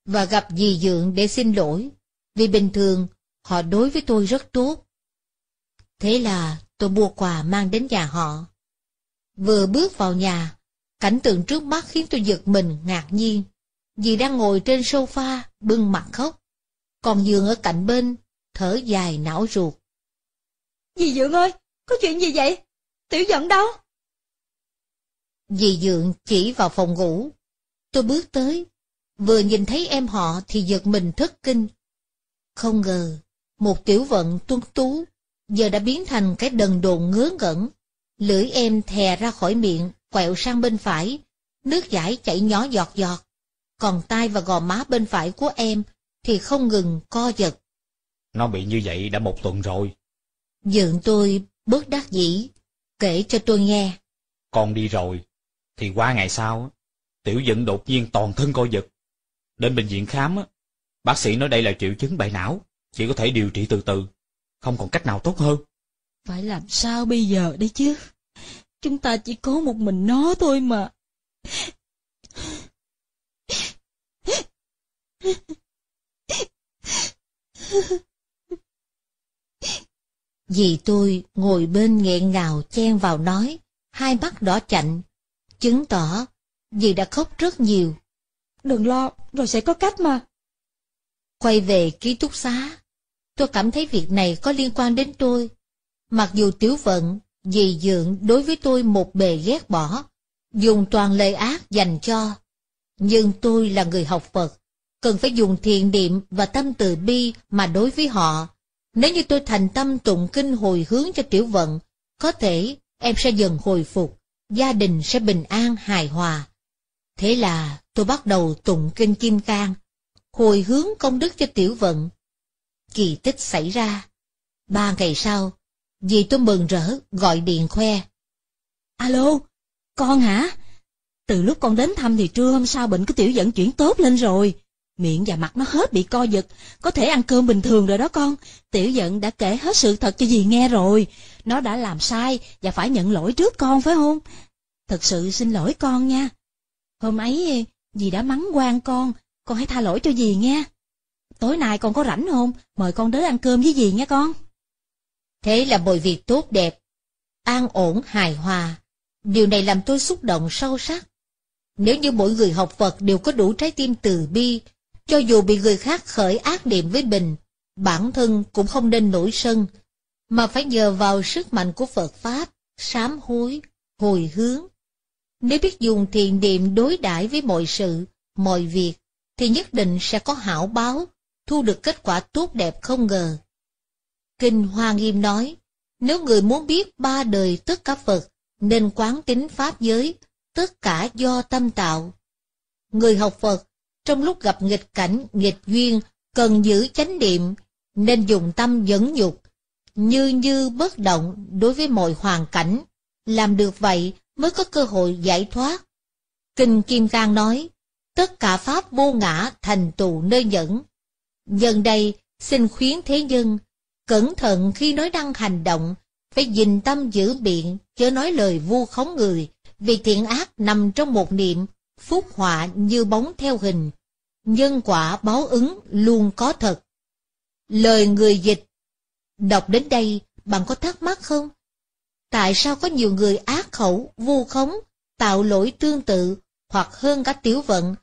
Speaker 2: và gặp dì Dượng để xin lỗi, vì bình thường họ đối với tôi rất tốt. Thế là tôi mua quà mang đến nhà họ. Vừa bước vào nhà, cảnh tượng trước mắt khiến tôi giật mình ngạc nhiên. Dì đang ngồi trên sofa, bưng mặt khóc. Còn Dượng ở cạnh bên, thở dài não ruột. Dì Dượng ơi, có chuyện gì vậy? Tiểu giận đâu? Dì dượng chỉ vào phòng ngủ. Tôi bước tới, vừa nhìn thấy em họ thì giật mình thất kinh. Không ngờ, một tiểu vận tuấn tú, giờ đã biến thành cái đần độn ngớ ngẩn. Lưỡi em thè ra khỏi miệng, quẹo sang bên phải, nước giải chảy nhỏ giọt giọt. Còn tay và gò má bên phải của em thì không ngừng co giật.
Speaker 5: Nó bị như vậy đã một tuần rồi.
Speaker 2: Dượng tôi bớt đắc dĩ, kể cho tôi nghe.
Speaker 5: Con đi rồi, thì qua ngày sau, tiểu dựng đột nhiên toàn thân co giật. Đến bệnh viện khám, bác sĩ nói đây là triệu chứng bại não, chỉ có thể điều trị từ từ, không còn cách nào tốt hơn.
Speaker 3: Phải làm sao bây giờ đây chứ? Chúng ta chỉ có một mình nó thôi mà.
Speaker 2: Dì tôi ngồi bên nghẹn ngào chen vào nói, hai mắt đỏ chạnh, chứng tỏ dì đã khóc rất nhiều. Đừng lo, rồi sẽ có cách mà. Quay về ký túc xá, tôi cảm thấy việc này có liên quan đến tôi. Mặc dù tiểu vận, dì dượng đối với tôi một bề ghét bỏ, dùng toàn lời ác dành cho. Nhưng tôi là người học Phật, cần phải dùng thiện niệm và tâm từ bi mà đối với họ, nếu như tôi thành tâm tụng kinh hồi hướng cho tiểu vận, có thể em sẽ dần hồi phục, gia đình sẽ bình an hài hòa. Thế là tôi bắt đầu tụng kinh Kim Cang, hồi hướng công đức cho tiểu vận. Kỳ tích xảy ra. Ba ngày sau, dì tôi mừng rỡ gọi điện khoe.
Speaker 3: Alo, con hả? Từ lúc con đến thăm thì trưa hôm sau bệnh của tiểu vận chuyển tốt lên rồi. Miệng và mặt nó hết bị co giật, có thể ăn cơm bình thường rồi đó
Speaker 2: con. Tiểu giận đã kể hết sự thật cho dì nghe rồi. Nó đã làm sai và phải nhận lỗi trước con phải không? Thật sự xin lỗi con nha. Hôm ấy eh, dì đã mắng quan con, con hãy tha lỗi cho dì nghe. Tối nay con có rảnh không? Mời con đến ăn cơm với dì nghe con. Thế là mọi việc tốt đẹp, an ổn, hài hòa. Điều này làm tôi xúc động sâu sắc. Nếu như mỗi người học Phật đều có đủ trái tim từ bi, cho dù bị người khác khởi ác niệm với mình, bản thân cũng không nên nổi sân, mà phải nhờ vào sức mạnh của Phật Pháp, sám hối, hồi hướng. Nếu biết dùng thiện niệm đối đãi với mọi sự, mọi việc, thì nhất định sẽ có hảo báo, thu được kết quả tốt đẹp không ngờ. Kinh Hoa Nghiêm nói, nếu người muốn biết ba đời tất cả Phật, nên quán tính Pháp giới, tất cả do tâm tạo. Người học Phật trong lúc gặp nghịch cảnh, nghịch duyên, cần giữ chánh niệm, nên dùng tâm dẫn nhục như như bất động đối với mọi hoàn cảnh. Làm được vậy mới có cơ hội giải thoát. Kinh Kim Cang nói, tất cả pháp vô ngã thành tụ nơi nhẫn. Dần đây, xin khuyến thế nhân, cẩn thận khi nói năng hành động, phải dình tâm giữ miệng, chớ nói lời vu khống người, vì thiện ác nằm trong một niệm, phúc họa như bóng theo hình, nhân quả báo ứng luôn có thật. Lời người dịch Đọc đến đây, bạn có thắc mắc không? Tại sao có nhiều người ác khẩu, vu khống, tạo lỗi tương tự, hoặc hơn cả tiểu vận,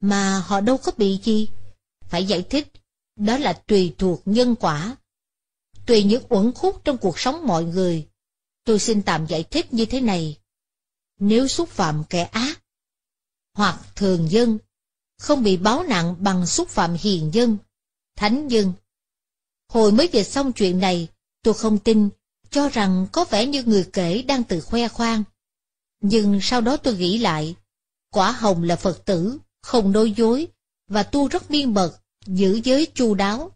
Speaker 2: mà họ đâu có bị gì? Phải giải thích, đó là tùy thuộc nhân quả. Tùy những uẩn khúc trong cuộc sống mọi người, tôi xin tạm giải thích như thế này. Nếu xúc phạm kẻ ác, hoặc thường dân, không bị báo nặng bằng xúc phạm hiền dân, thánh dân. Hồi mới dịch xong chuyện này, tôi không tin, cho rằng có vẻ như người kể đang tự khoe khoang. Nhưng sau đó tôi nghĩ lại, quả hồng là Phật tử, không nói dối, và tu rất miên mật, giữ giới chu đáo.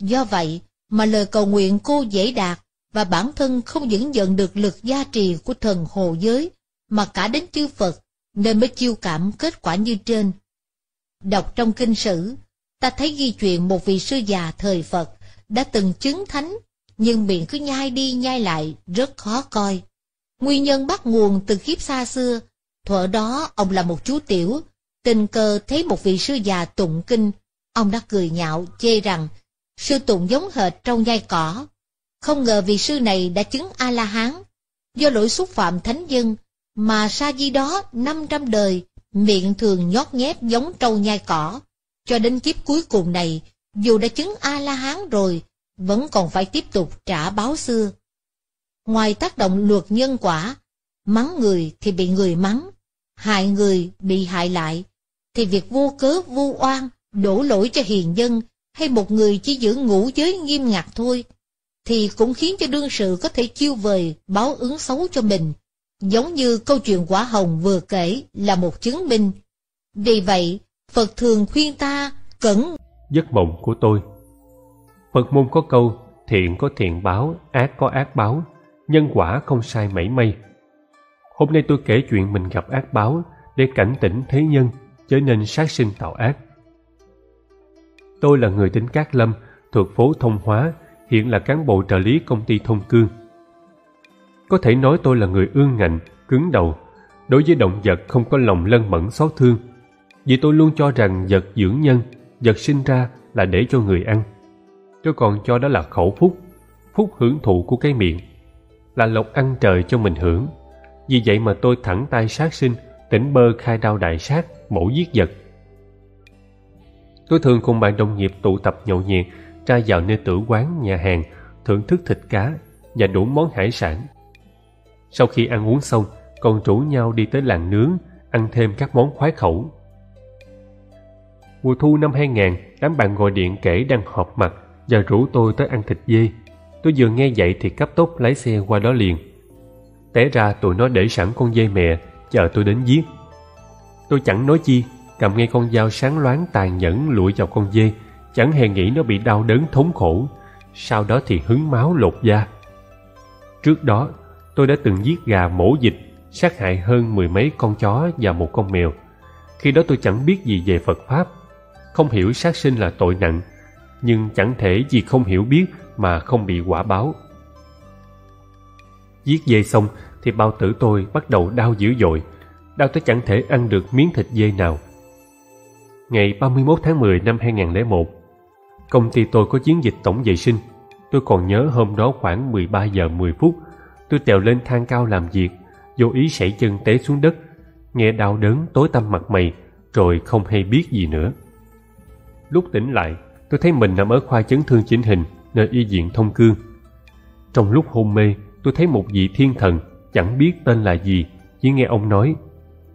Speaker 2: Do vậy mà lời cầu nguyện cô dễ đạt, và bản thân không những nhận được lực gia trì của thần hồ giới, mà cả đến chư Phật nên mới chiêu cảm kết quả như trên. Đọc trong kinh sử, ta thấy ghi chuyện một vị sư già thời Phật đã từng chứng thánh, nhưng miệng cứ nhai đi nhai lại rất khó coi. Nguyên nhân bắt nguồn từ kiếp xa xưa, thuở đó ông là một chú tiểu, tình cờ thấy một vị sư già tụng kinh, ông đã cười nhạo chê rằng sư tụng giống hệt trong nhai cỏ. Không ngờ vị sư này đã chứng A-la-hán, do lỗi xúc phạm thánh dân, mà sa di đó năm trăm đời miệng thường nhót nhép giống trâu nhai cỏ cho đến kiếp cuối cùng này dù đã chứng a la hán rồi vẫn còn phải tiếp tục trả báo xưa ngoài tác động luật nhân quả mắng người thì bị người mắng hại người bị hại lại thì việc vô cớ vu oan đổ lỗi cho hiền dân hay một người chỉ giữ ngũ giới nghiêm ngặt thôi thì cũng khiến cho đương sự có thể chiêu vời báo ứng xấu cho mình Giống như câu chuyện quả hồng vừa kể là một chứng minh. Vì vậy, Phật thường khuyên ta cẩn
Speaker 8: giấc mộng của tôi. Phật môn có câu thiện có thiện báo, ác có ác báo, nhân quả không sai mảy may. Hôm nay tôi kể chuyện mình gặp ác báo để cảnh tỉnh thế nhân, trở nên sát sinh tạo ác. Tôi là người tính Cát Lâm, thuộc phố Thông Hóa, hiện là cán bộ trợ lý công ty Thông Cương có thể nói tôi là người ương ngạnh cứng đầu đối với động vật không có lòng lân mẫn xót thương vì tôi luôn cho rằng vật dưỡng nhân vật sinh ra là để cho người ăn tôi còn cho đó là khẩu phúc phúc hưởng thụ của cái miệng là lộc ăn trời cho mình hưởng vì vậy mà tôi thẳng tay sát sinh tỉnh bơ khai đao đại sát mổ giết vật tôi thường cùng bạn đồng nghiệp tụ tập nhậu nhiệt ra vào nơi tử quán nhà hàng thưởng thức thịt cá và đủ món hải sản sau khi ăn uống xong, còn rủ nhau đi tới làng nướng, ăn thêm các món khoái khẩu. Mùa thu năm 2000, đám bạn gọi điện kể đang họp mặt và rủ tôi tới ăn thịt dê. Tôi vừa nghe vậy thì cấp tốc lái xe qua đó liền. Té ra tụi nó để sẵn con dê mẹ, chờ tôi đến giết. Tôi chẳng nói chi, cầm ngay con dao sáng loáng tàn nhẫn lụi vào con dê, chẳng hề nghĩ nó bị đau đớn thống khổ. Sau đó thì hứng máu lột da. Trước đó, tôi đã từng giết gà mổ dịch, sát hại hơn mười mấy con chó và một con mèo. Khi đó tôi chẳng biết gì về Phật Pháp, không hiểu sát sinh là tội nặng, nhưng chẳng thể vì không hiểu biết mà không bị quả báo. Giết dê xong thì bao tử tôi bắt đầu đau dữ dội, đau tới chẳng thể ăn được miếng thịt dê nào. Ngày 31 tháng 10 năm 2001, công ty tôi có chiến dịch tổng vệ sinh. Tôi còn nhớ hôm đó khoảng 13 giờ 10 phút, Tôi trèo lên thang cao làm việc, vô ý sảy chân té xuống đất, nghe đau đớn tối tăm mặt mày, rồi không hay biết gì nữa. Lúc tỉnh lại, tôi thấy mình nằm ở khoa chấn thương chỉnh hình nơi y viện thông cương. Trong lúc hôn mê, tôi thấy một vị thiên thần, chẳng biết tên là gì, chỉ nghe ông nói,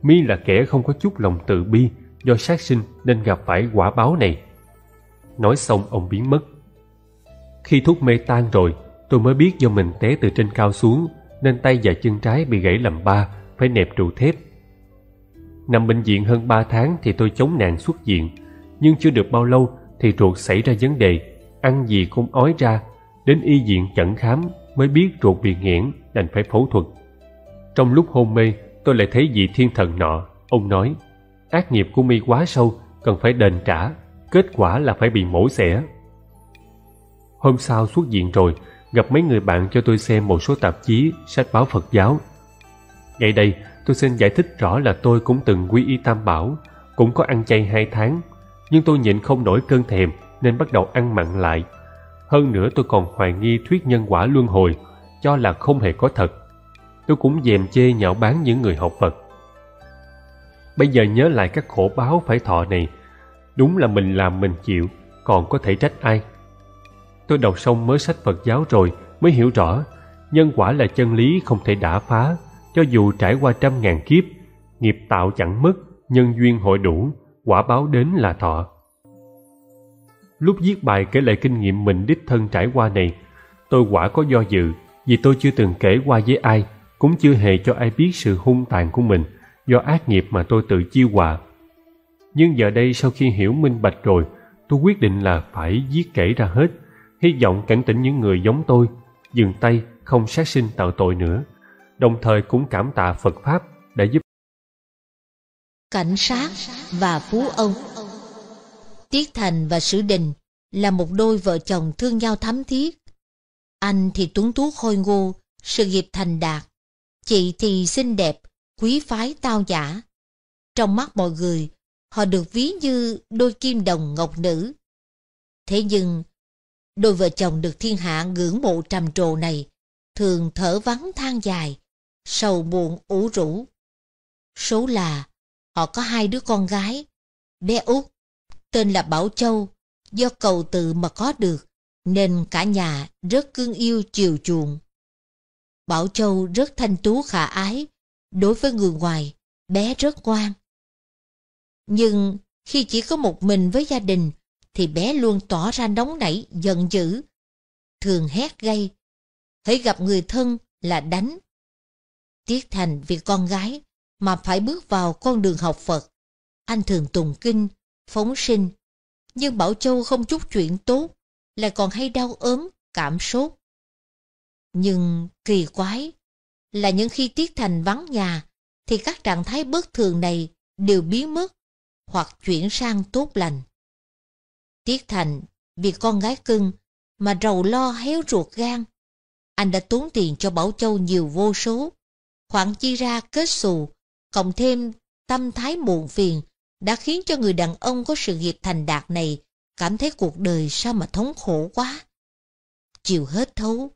Speaker 8: mi là kẻ không có chút lòng tự bi, do sát sinh nên gặp phải quả báo này. Nói xong ông biến mất. Khi thuốc mê tan rồi, Tôi mới biết do mình té từ trên cao xuống nên tay và chân trái bị gãy làm ba, phải nẹp trụ thép. Nằm bệnh viện hơn ba tháng thì tôi chống nạn xuất viện, nhưng chưa được bao lâu thì ruột xảy ra vấn đề, ăn gì cũng ói ra, đến y viện chẩn khám mới biết ruột bị nghẽn đành phải phẫu thuật. Trong lúc hôn mê, tôi lại thấy vị thiên thần nọ, ông nói, ác nghiệp của mi quá sâu, cần phải đền trả, kết quả là phải bị mổ xẻ. Hôm sau xuất viện rồi, gặp mấy người bạn cho tôi xem một số tạp chí, sách báo Phật giáo. Ngay đây, tôi xin giải thích rõ là tôi cũng từng quy y tam bảo, cũng có ăn chay hai tháng, nhưng tôi nhịn không nổi cơn thèm nên bắt đầu ăn mặn lại. Hơn nữa tôi còn hoài nghi thuyết nhân quả luân hồi, cho là không hề có thật. Tôi cũng dèm chê nhạo báng những người học Phật. Bây giờ nhớ lại các khổ báo phải thọ này, đúng là mình làm mình chịu, còn có thể trách ai. Tôi đọc xong mới sách Phật giáo rồi mới hiểu rõ nhân quả là chân lý không thể đả phá cho dù trải qua trăm ngàn kiếp nghiệp tạo chẳng mất nhân duyên hội đủ quả báo đến là thọ lúc viết bài kể lại kinh nghiệm mình đích thân trải qua này tôi quả có do dự vì tôi chưa từng kể qua với ai cũng chưa hề cho ai biết sự hung tàn của mình do ác nghiệp mà tôi tự chiêu họa nhưng giờ đây sau khi hiểu minh bạch rồi tôi quyết định là phải viết kể ra hết hy vọng cảnh tỉnh những người giống tôi dừng tay không sát sinh tạo tội nữa đồng thời cũng cảm tạ phật pháp đã giúp
Speaker 2: cảnh sát và phú ông tiết thành và sử đình là một đôi vợ chồng thương nhau thắm thiết anh thì tuấn tú khôi ngô sự nghiệp thành đạt chị thì xinh đẹp quý phái tao nhã trong mắt mọi người họ được ví như đôi kim đồng ngọc nữ thế nhưng Đôi vợ chồng được thiên hạ ngưỡng mộ trầm trồ này, thường thở vắng than dài, sầu buồn ủ rũ. Số là họ có hai đứa con gái, bé út tên là Bảo Châu, do cầu tự mà có được, nên cả nhà rất cưng yêu chiều chuộng. Bảo Châu rất thanh tú khả ái, đối với người ngoài, bé rất ngoan. Nhưng khi chỉ có một mình với gia đình, thì bé luôn tỏ ra nóng nảy, giận dữ. Thường hét gay, hãy gặp người thân là đánh. Tiếc thành vì con gái mà phải bước vào con đường học Phật. Anh thường tùng kinh, phóng sinh. Nhưng Bảo Châu không chút chuyện tốt, lại còn hay đau ốm, cảm sốt. Nhưng kỳ quái là những khi Tiết Thành vắng nhà thì các trạng thái bất thường này đều biến mất hoặc chuyển sang tốt lành. Tiết Thành vì con gái cưng mà rầu lo héo ruột gan. Anh đã tốn tiền cho Bảo Châu nhiều vô số. Khoản chi ra kết xù, cộng thêm tâm thái muộn phiền đã khiến cho người đàn ông có sự nghiệp thành đạt này cảm thấy cuộc đời sao mà thống khổ quá. Chiều hết thấu,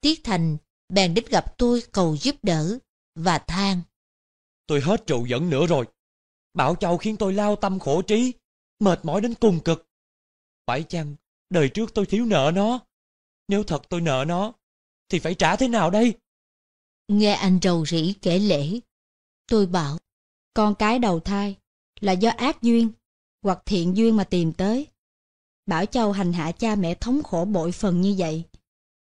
Speaker 2: Tiết Thành bèn đến gặp tôi cầu giúp đỡ và than.
Speaker 5: Tôi hết trụ dẫn nữa rồi. Bảo Châu khiến tôi lao tâm khổ trí, mệt mỏi đến cùng cực. Phải chăng, đời trước tôi thiếu nợ nó? Nếu thật tôi nợ nó, thì phải trả thế nào đây?
Speaker 6: Nghe anh rầu rĩ
Speaker 2: kể lễ, tôi bảo, con cái đầu thai là do ác duyên
Speaker 3: hoặc thiện duyên mà tìm tới. Bảo Châu hành hạ cha mẹ thống khổ bội phần như vậy,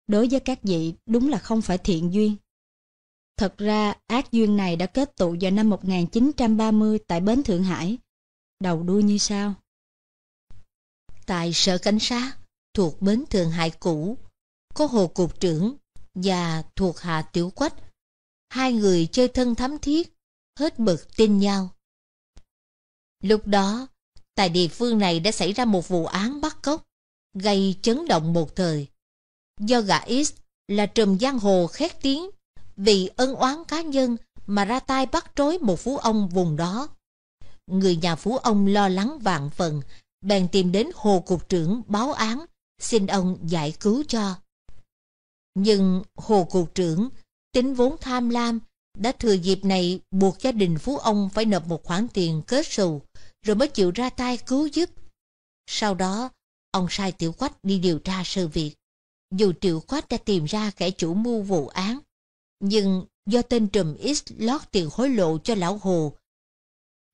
Speaker 3: đối với các vị đúng là không phải thiện duyên. Thật ra,
Speaker 2: ác duyên này đã kết tụ vào năm 1930 tại Bến Thượng Hải, đầu đuôi như sau tại Sở Cảnh sát thuộc Bến thường Hải cũ, có Hồ Cục trưởng và thuộc Hạ Tiểu Quách. Hai người chơi thân thắm thiết, hết bực tin nhau. Lúc đó, tại địa phương này đã xảy ra một vụ án bắt cóc, gây chấn động một thời. Do gã X là trùm giang hồ khét tiếng, vì ân oán cá nhân mà ra tay bắt trói một phú ông vùng đó. Người nhà phú ông lo lắng vạn phần bèn tìm đến Hồ Cục trưởng báo án, xin ông giải cứu cho. Nhưng Hồ Cục trưởng, tính vốn tham lam, đã thừa dịp này buộc gia đình Phú Ông phải nộp một khoản tiền kết xù, rồi mới chịu ra tay cứu giúp. Sau đó, ông sai Tiểu Quách đi điều tra sự việc. Dù Tiểu Quách đã tìm ra kẻ chủ mưu vụ án, nhưng do tên trùm X lót tiền hối lộ cho lão Hồ,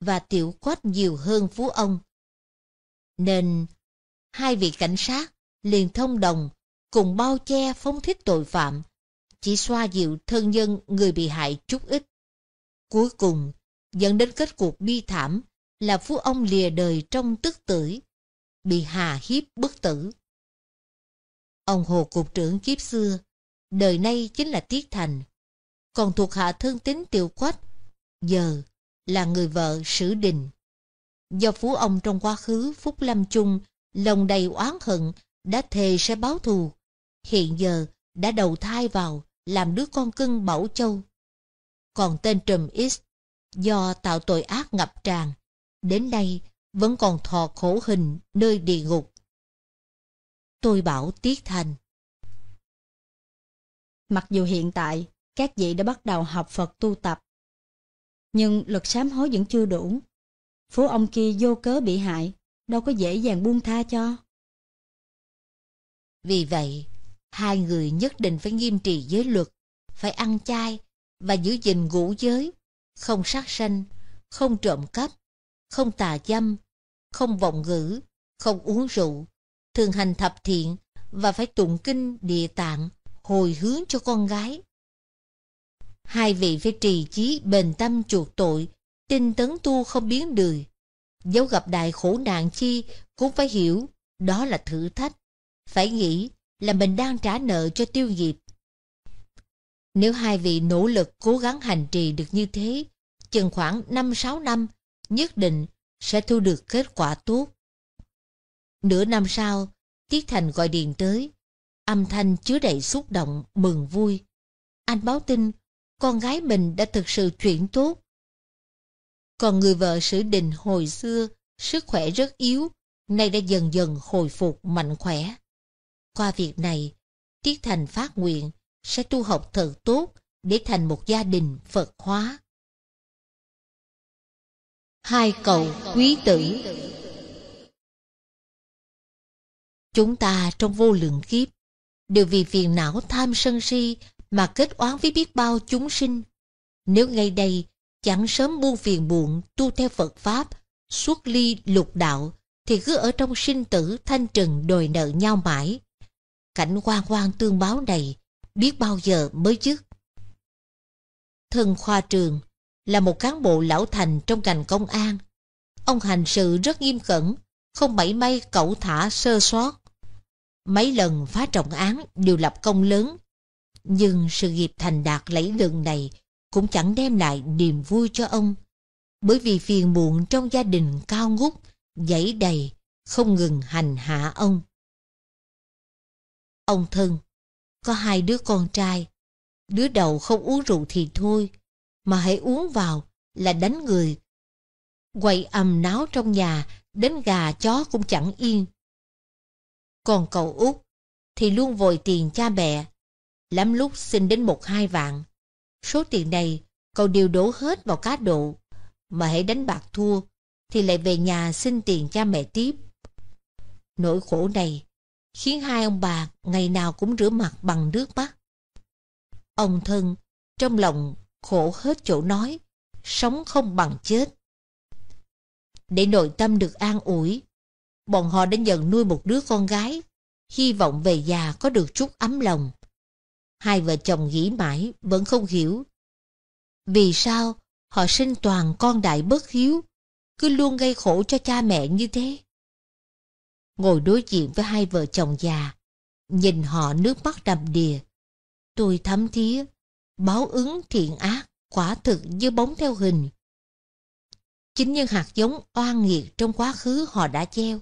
Speaker 2: và Tiểu Quách nhiều hơn Phú Ông, nên hai vị cảnh sát liền thông đồng cùng bao che phóng thích tội phạm, chỉ xoa dịu thân nhân người bị hại chút ít. Cuối cùng, dẫn đến kết cuộc bi thảm là phú ông lìa đời trong tức tử, bị hà hiếp bất tử. Ông Hồ Cục trưởng kiếp xưa, đời nay chính là Tiết Thành, còn thuộc hạ thân tính Tiểu Quách, giờ là người vợ Sử Đình. Do phú ông trong quá khứ Phúc Lâm Chung lòng đầy oán hận đã thề sẽ báo thù. Hiện giờ đã đầu thai vào làm đứa con cưng Bảo Châu. Còn tên Trùm X do tạo tội ác ngập tràn đến nay vẫn còn thọ khổ hình nơi địa ngục. Tôi bảo Tiết Thành
Speaker 6: Mặc dù hiện tại các vị đã bắt đầu học Phật tu tập nhưng lực sám hối vẫn chưa đủ Phú ông kia vô cớ bị hại, đâu có dễ dàng buông tha cho. Vì vậy,
Speaker 2: hai người nhất định phải nghiêm trì giới luật, phải ăn chay và giữ gìn ngũ giới, không sát sanh, không trộm cắp, không tà dâm, không vọng ngữ, không uống rượu, thường hành thập thiện và phải tụng kinh địa tạng hồi hướng cho con gái. Hai vị phải trì chí bền tâm chuộc tội Trình Tấn Tu không biến đời. Dẫu gặp đại khổ nạn chi, cũng phải hiểu đó là thử thách. Phải nghĩ là mình đang trả nợ cho tiêu nghiệp. Nếu hai vị nỗ lực cố gắng hành trì được như thế, chừng khoảng năm sáu năm, nhất định sẽ thu được kết quả tốt. Nửa năm sau, Tiết Thành gọi điện tới. Âm thanh chứa đầy xúc động, mừng vui. Anh báo tin, con gái mình đã thực sự chuyển tốt. Còn người vợ sử đình hồi xưa, sức khỏe rất yếu, nay đã dần dần hồi phục mạnh khỏe. Qua việc này, Tiết Thành phát nguyện sẽ tu học thật tốt để thành một gia đình Phật
Speaker 6: hóa. Hai cậu quý tử Chúng ta trong vô lượng kiếp
Speaker 2: đều vì phiền não tham sân si mà kết oán với biết bao chúng sinh. Nếu ngay đây chẳng sớm buông phiền muộn tu theo Phật Pháp, xuất ly lục đạo, thì cứ ở trong sinh tử thanh trừng đồi nợ nhau mãi. Cảnh quan quan tương báo này, biết bao giờ mới dứt. Thân Khoa Trường là một cán bộ lão thành trong ngành công an. Ông hành sự rất nghiêm cẩn, không mảy may cẩu thả sơ sót. Mấy lần phá trọng án đều lập công lớn, nhưng sự nghiệp thành đạt lẫy lừng này cũng chẳng đem lại niềm vui cho ông. Bởi vì phiền muộn trong gia đình cao ngút,
Speaker 6: dãy đầy, không ngừng hành hạ ông. Ông thân,
Speaker 2: có hai đứa con trai. Đứa đầu không uống rượu thì thôi, mà hãy uống vào là đánh người. Quậy ầm náo trong nhà, đến gà chó cũng chẳng yên. Còn cậu út thì luôn vội tiền cha mẹ, lắm lúc xin đến một hai vạn. Số tiền này cậu đều đổ hết vào cá độ, mà hãy đánh bạc thua thì lại về nhà xin tiền cha mẹ tiếp. Nỗi khổ này khiến hai ông bà ngày nào cũng rửa mặt bằng nước mắt. Ông thân trong lòng khổ hết chỗ nói, sống không bằng chết. Để nội tâm được an ủi, bọn họ đã dần nuôi một đứa con gái, hy vọng về già có được chút ấm lòng. Hai vợ chồng nghĩ mãi vẫn không hiểu. Vì sao họ sinh toàn con đại bất hiếu, cứ luôn gây khổ cho cha mẹ như thế? Ngồi đối diện với hai vợ chồng già, nhìn họ nước mắt đầm đìa. Tôi thấm thía, báo ứng thiện ác quả thực như bóng theo hình. Chính những hạt giống oan nghiệt trong quá khứ họ đã gieo,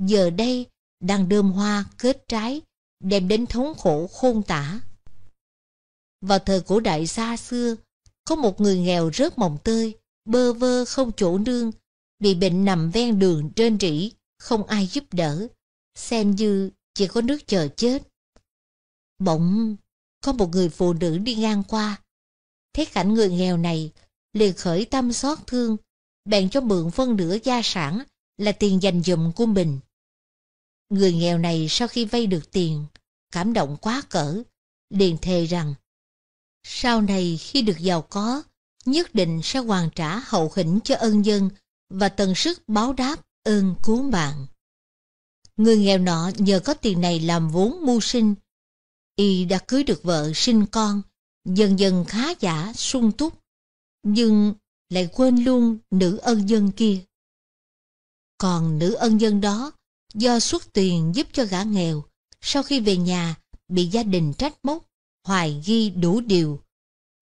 Speaker 2: giờ đây đang đơm hoa kết trái, đem đến thống khổ khôn tả. Vào thời cổ đại xa xưa, có một người nghèo rớt mồng tơi, bơ vơ không chỗ nương, bị bệnh nằm ven đường trên rỉ, không ai giúp đỡ. Xem như chỉ có nước chờ chết. Bỗng, có một người phụ nữ đi ngang qua. Thấy cảnh người nghèo này, liền khởi tâm xót thương, bèn cho mượn phân nửa gia sản là tiền dành dụm của mình. Người nghèo này sau khi vay được tiền, cảm động quá cỡ, liền thề rằng sau này khi được giàu có, nhất định sẽ hoàn trả hậu hĩnh cho ân dân và tần sức báo đáp ơn cứu mạng. Người nghèo nọ nhờ có tiền này làm vốn mưu sinh. Y đã cưới được vợ sinh con, dần dần khá giả, sung túc, nhưng lại quên luôn nữ ân dân kia. Còn nữ ân dân đó, do xuất tiền giúp cho gã nghèo, sau khi về nhà bị gia đình trách móc, hoài ghi đủ điều,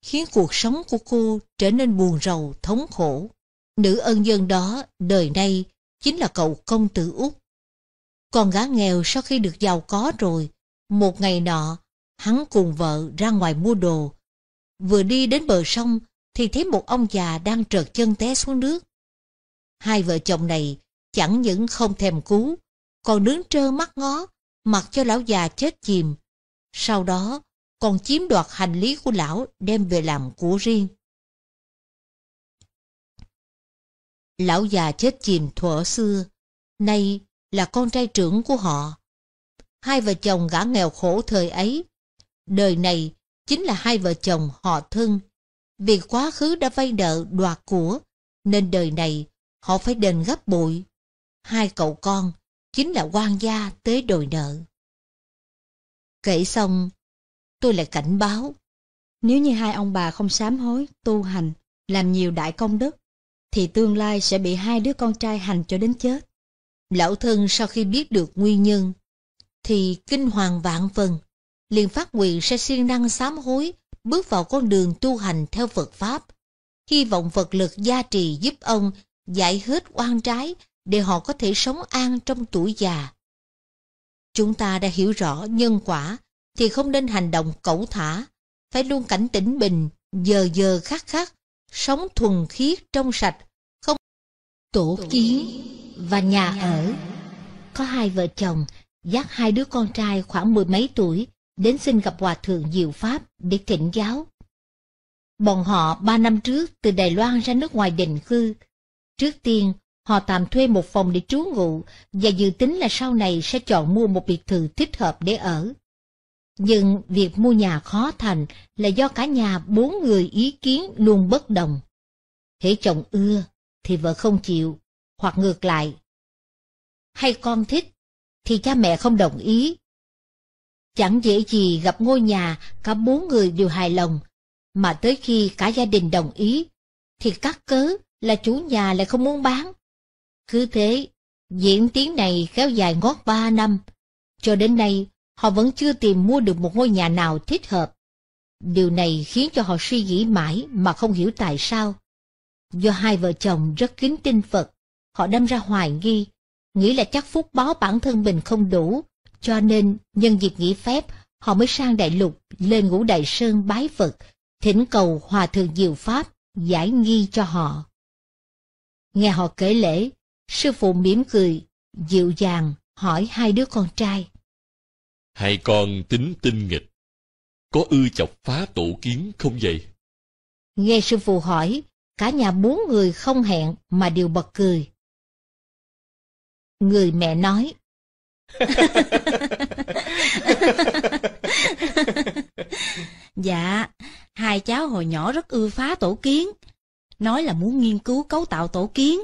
Speaker 2: khiến cuộc sống của cô trở nên buồn rầu, thống khổ. Nữ ân dân đó đời nay chính là cậu công tử út. Con gái nghèo sau khi được giàu có rồi, một ngày nọ, hắn cùng vợ ra ngoài mua đồ. Vừa đi đến bờ sông thì thấy một ông già đang trợt chân té xuống nước. Hai vợ chồng này chẳng những không thèm cứu, còn đứng trơ mắt ngó, mặc cho lão già chết chìm. Sau đó, còn chiếm đoạt hành lý của lão đem về làm của riêng.
Speaker 6: Lão già chết chìm thuở xưa,
Speaker 2: nay là con trai trưởng của họ. Hai vợ chồng gã nghèo khổ thời ấy, đời này chính là hai vợ chồng họ thân. Vì quá khứ đã vay nợ đoạt của, nên đời này họ phải đền gấp bội. Hai cậu con chính là quan gia tới đòi nợ. Kể xong, tôi lại cảnh báo. Nếu như hai ông bà không sám hối, tu hành, làm nhiều đại công đức, thì tương lai sẽ bị hai đứa con trai hành cho đến chết. Lão thân sau khi biết được nguyên nhân, thì kinh hoàng vạn phần, liền phát nguyện sẽ siêng năng sám hối, bước vào con đường tu hành theo Phật Pháp. Hy vọng Phật lực gia trì giúp ông giải hết oan trái để họ có thể sống an trong tuổi già. Chúng ta đã hiểu rõ nhân quả thì không nên hành động cẩu thả, phải luôn cảnh tỉnh bình, giờ giờ khắc khắc, sống thuần khiết trong sạch, không tổ kiến và nhà ở. Có hai vợ chồng dắt hai đứa con trai khoảng mười mấy tuổi đến xin gặp hòa thượng Diệu Pháp để thỉnh giáo. Bọn họ ba năm trước từ Đài Loan ra nước ngoài định cư. Trước tiên, họ tạm thuê một phòng để trú ngụ và dự tính là sau này sẽ chọn mua một biệt thự thích hợp để ở nhưng việc mua nhà khó thành là do cả nhà bốn người ý kiến luôn bất đồng. Hễ chồng ưa thì vợ không chịu, hoặc ngược lại. Hay con thích thì cha mẹ không đồng ý. Chẳng dễ gì gặp ngôi nhà cả bốn người đều hài lòng, mà tới khi cả gia đình đồng ý thì các cớ là chủ nhà lại không muốn bán. Cứ thế, diễn tiến này kéo dài ngót ba năm, cho đến nay họ vẫn chưa tìm mua được một ngôi nhà nào thích hợp. Điều này khiến cho họ suy nghĩ mãi mà không hiểu tại sao. Do hai vợ chồng rất kính tin Phật, họ đâm ra hoài nghi, nghĩ là chắc phúc báo bản thân mình không đủ, cho nên nhân dịp nghỉ phép họ mới sang đại lục lên ngũ đại sơn bái Phật, thỉnh cầu hòa thượng diệu pháp giải nghi cho họ. Nghe họ kể lễ, sư phụ mỉm cười,
Speaker 6: dịu dàng hỏi hai đứa con trai.
Speaker 4: Hai con tính tinh nghịch, có ưa chọc phá tổ kiến không vậy?
Speaker 6: Nghe sư phụ
Speaker 2: hỏi, cả nhà bốn người không hẹn mà đều bật cười. Người mẹ nói. *laughs* dạ, hai cháu hồi nhỏ rất ưa phá tổ kiến. Nói là muốn nghiên cứu cấu tạo tổ kiến,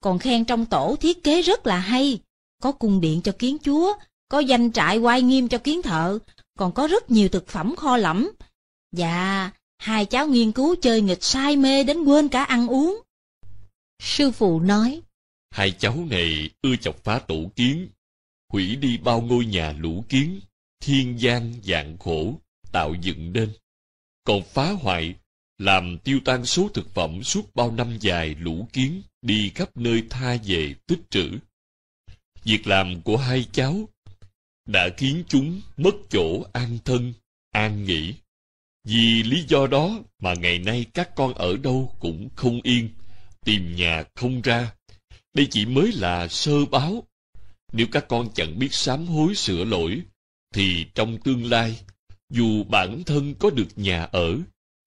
Speaker 2: còn khen trong tổ thiết kế rất là hay. Có cung điện cho kiến chúa, có danh trại quay nghiêm cho kiến thợ, còn có rất nhiều thực phẩm kho lẫm. Dạ, hai cháu nghiên cứu chơi nghịch say mê đến quên cả ăn uống. Sư phụ nói,
Speaker 4: Hai cháu này ưa chọc phá tổ kiến, hủy đi bao ngôi nhà lũ kiến, thiên gian dạng khổ, tạo dựng nên. Còn phá hoại, làm tiêu tan số thực phẩm suốt bao năm dài lũ kiến đi khắp nơi tha về tích trữ. Việc làm của hai cháu đã khiến chúng mất chỗ an thân, an nghỉ. Vì lý do đó mà ngày nay các con ở đâu cũng không yên, tìm nhà không ra. Đây chỉ mới là sơ báo. Nếu các con chẳng biết sám hối sửa lỗi, thì trong tương lai, dù bản thân có được nhà ở,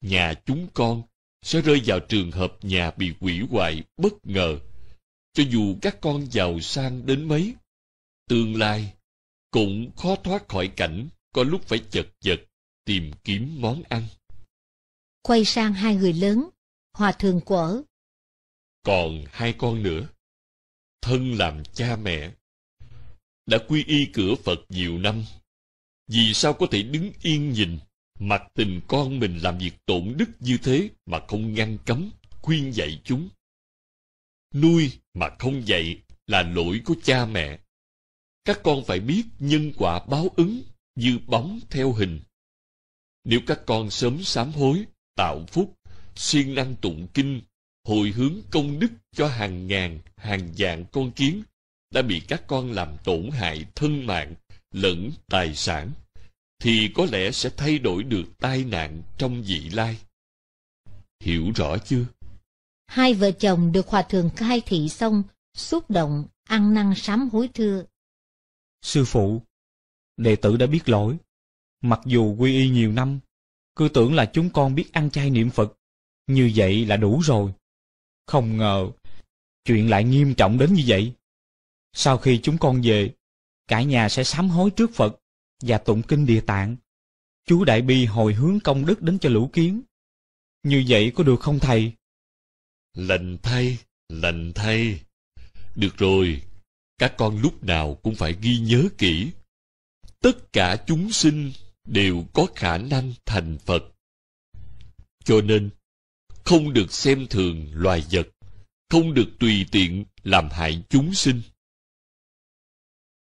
Speaker 4: nhà chúng con sẽ rơi vào trường hợp nhà bị quỷ hoại bất ngờ. Cho dù các con giàu sang đến mấy, tương lai cũng khó thoát khỏi cảnh có lúc phải chật vật tìm kiếm món ăn.
Speaker 6: Quay sang hai người lớn,
Speaker 2: hòa thượng quở.
Speaker 4: Còn hai con nữa, thân làm cha mẹ, đã quy y cửa Phật nhiều năm, vì sao có thể đứng yên nhìn, mặc tình con mình làm việc tổn đức như thế mà không ngăn cấm, khuyên dạy chúng. Nuôi mà không dạy là lỗi của cha mẹ, các con phải biết nhân quả báo ứng như bóng theo hình. Nếu các con sớm sám hối, tạo phúc, siêng năng tụng kinh, hồi hướng công đức cho hàng ngàn, hàng vạn con kiến đã bị các con làm tổn hại thân mạng lẫn tài sản, thì có lẽ sẽ thay đổi được tai nạn trong vị lai. Hiểu rõ chưa?
Speaker 2: Hai vợ chồng được hòa thượng khai thị xong, xúc động, ăn năn sám hối thưa
Speaker 5: Sư phụ, đệ tử đã biết lỗi. Mặc dù quy y nhiều năm, cứ tưởng là chúng con biết ăn chay niệm Phật, như vậy là đủ rồi. Không ngờ, chuyện lại nghiêm trọng đến như vậy. Sau khi chúng con về, cả nhà sẽ sám hối trước Phật và tụng kinh địa tạng. Chú Đại Bi hồi hướng công đức đến cho lũ kiến. Như vậy có được không thầy?
Speaker 4: Lành thay, lành thay. Được rồi, các con lúc nào cũng phải ghi nhớ kỹ tất cả chúng sinh đều có khả năng thành phật cho nên không được
Speaker 6: xem thường loài vật không được tùy tiện làm hại chúng sinh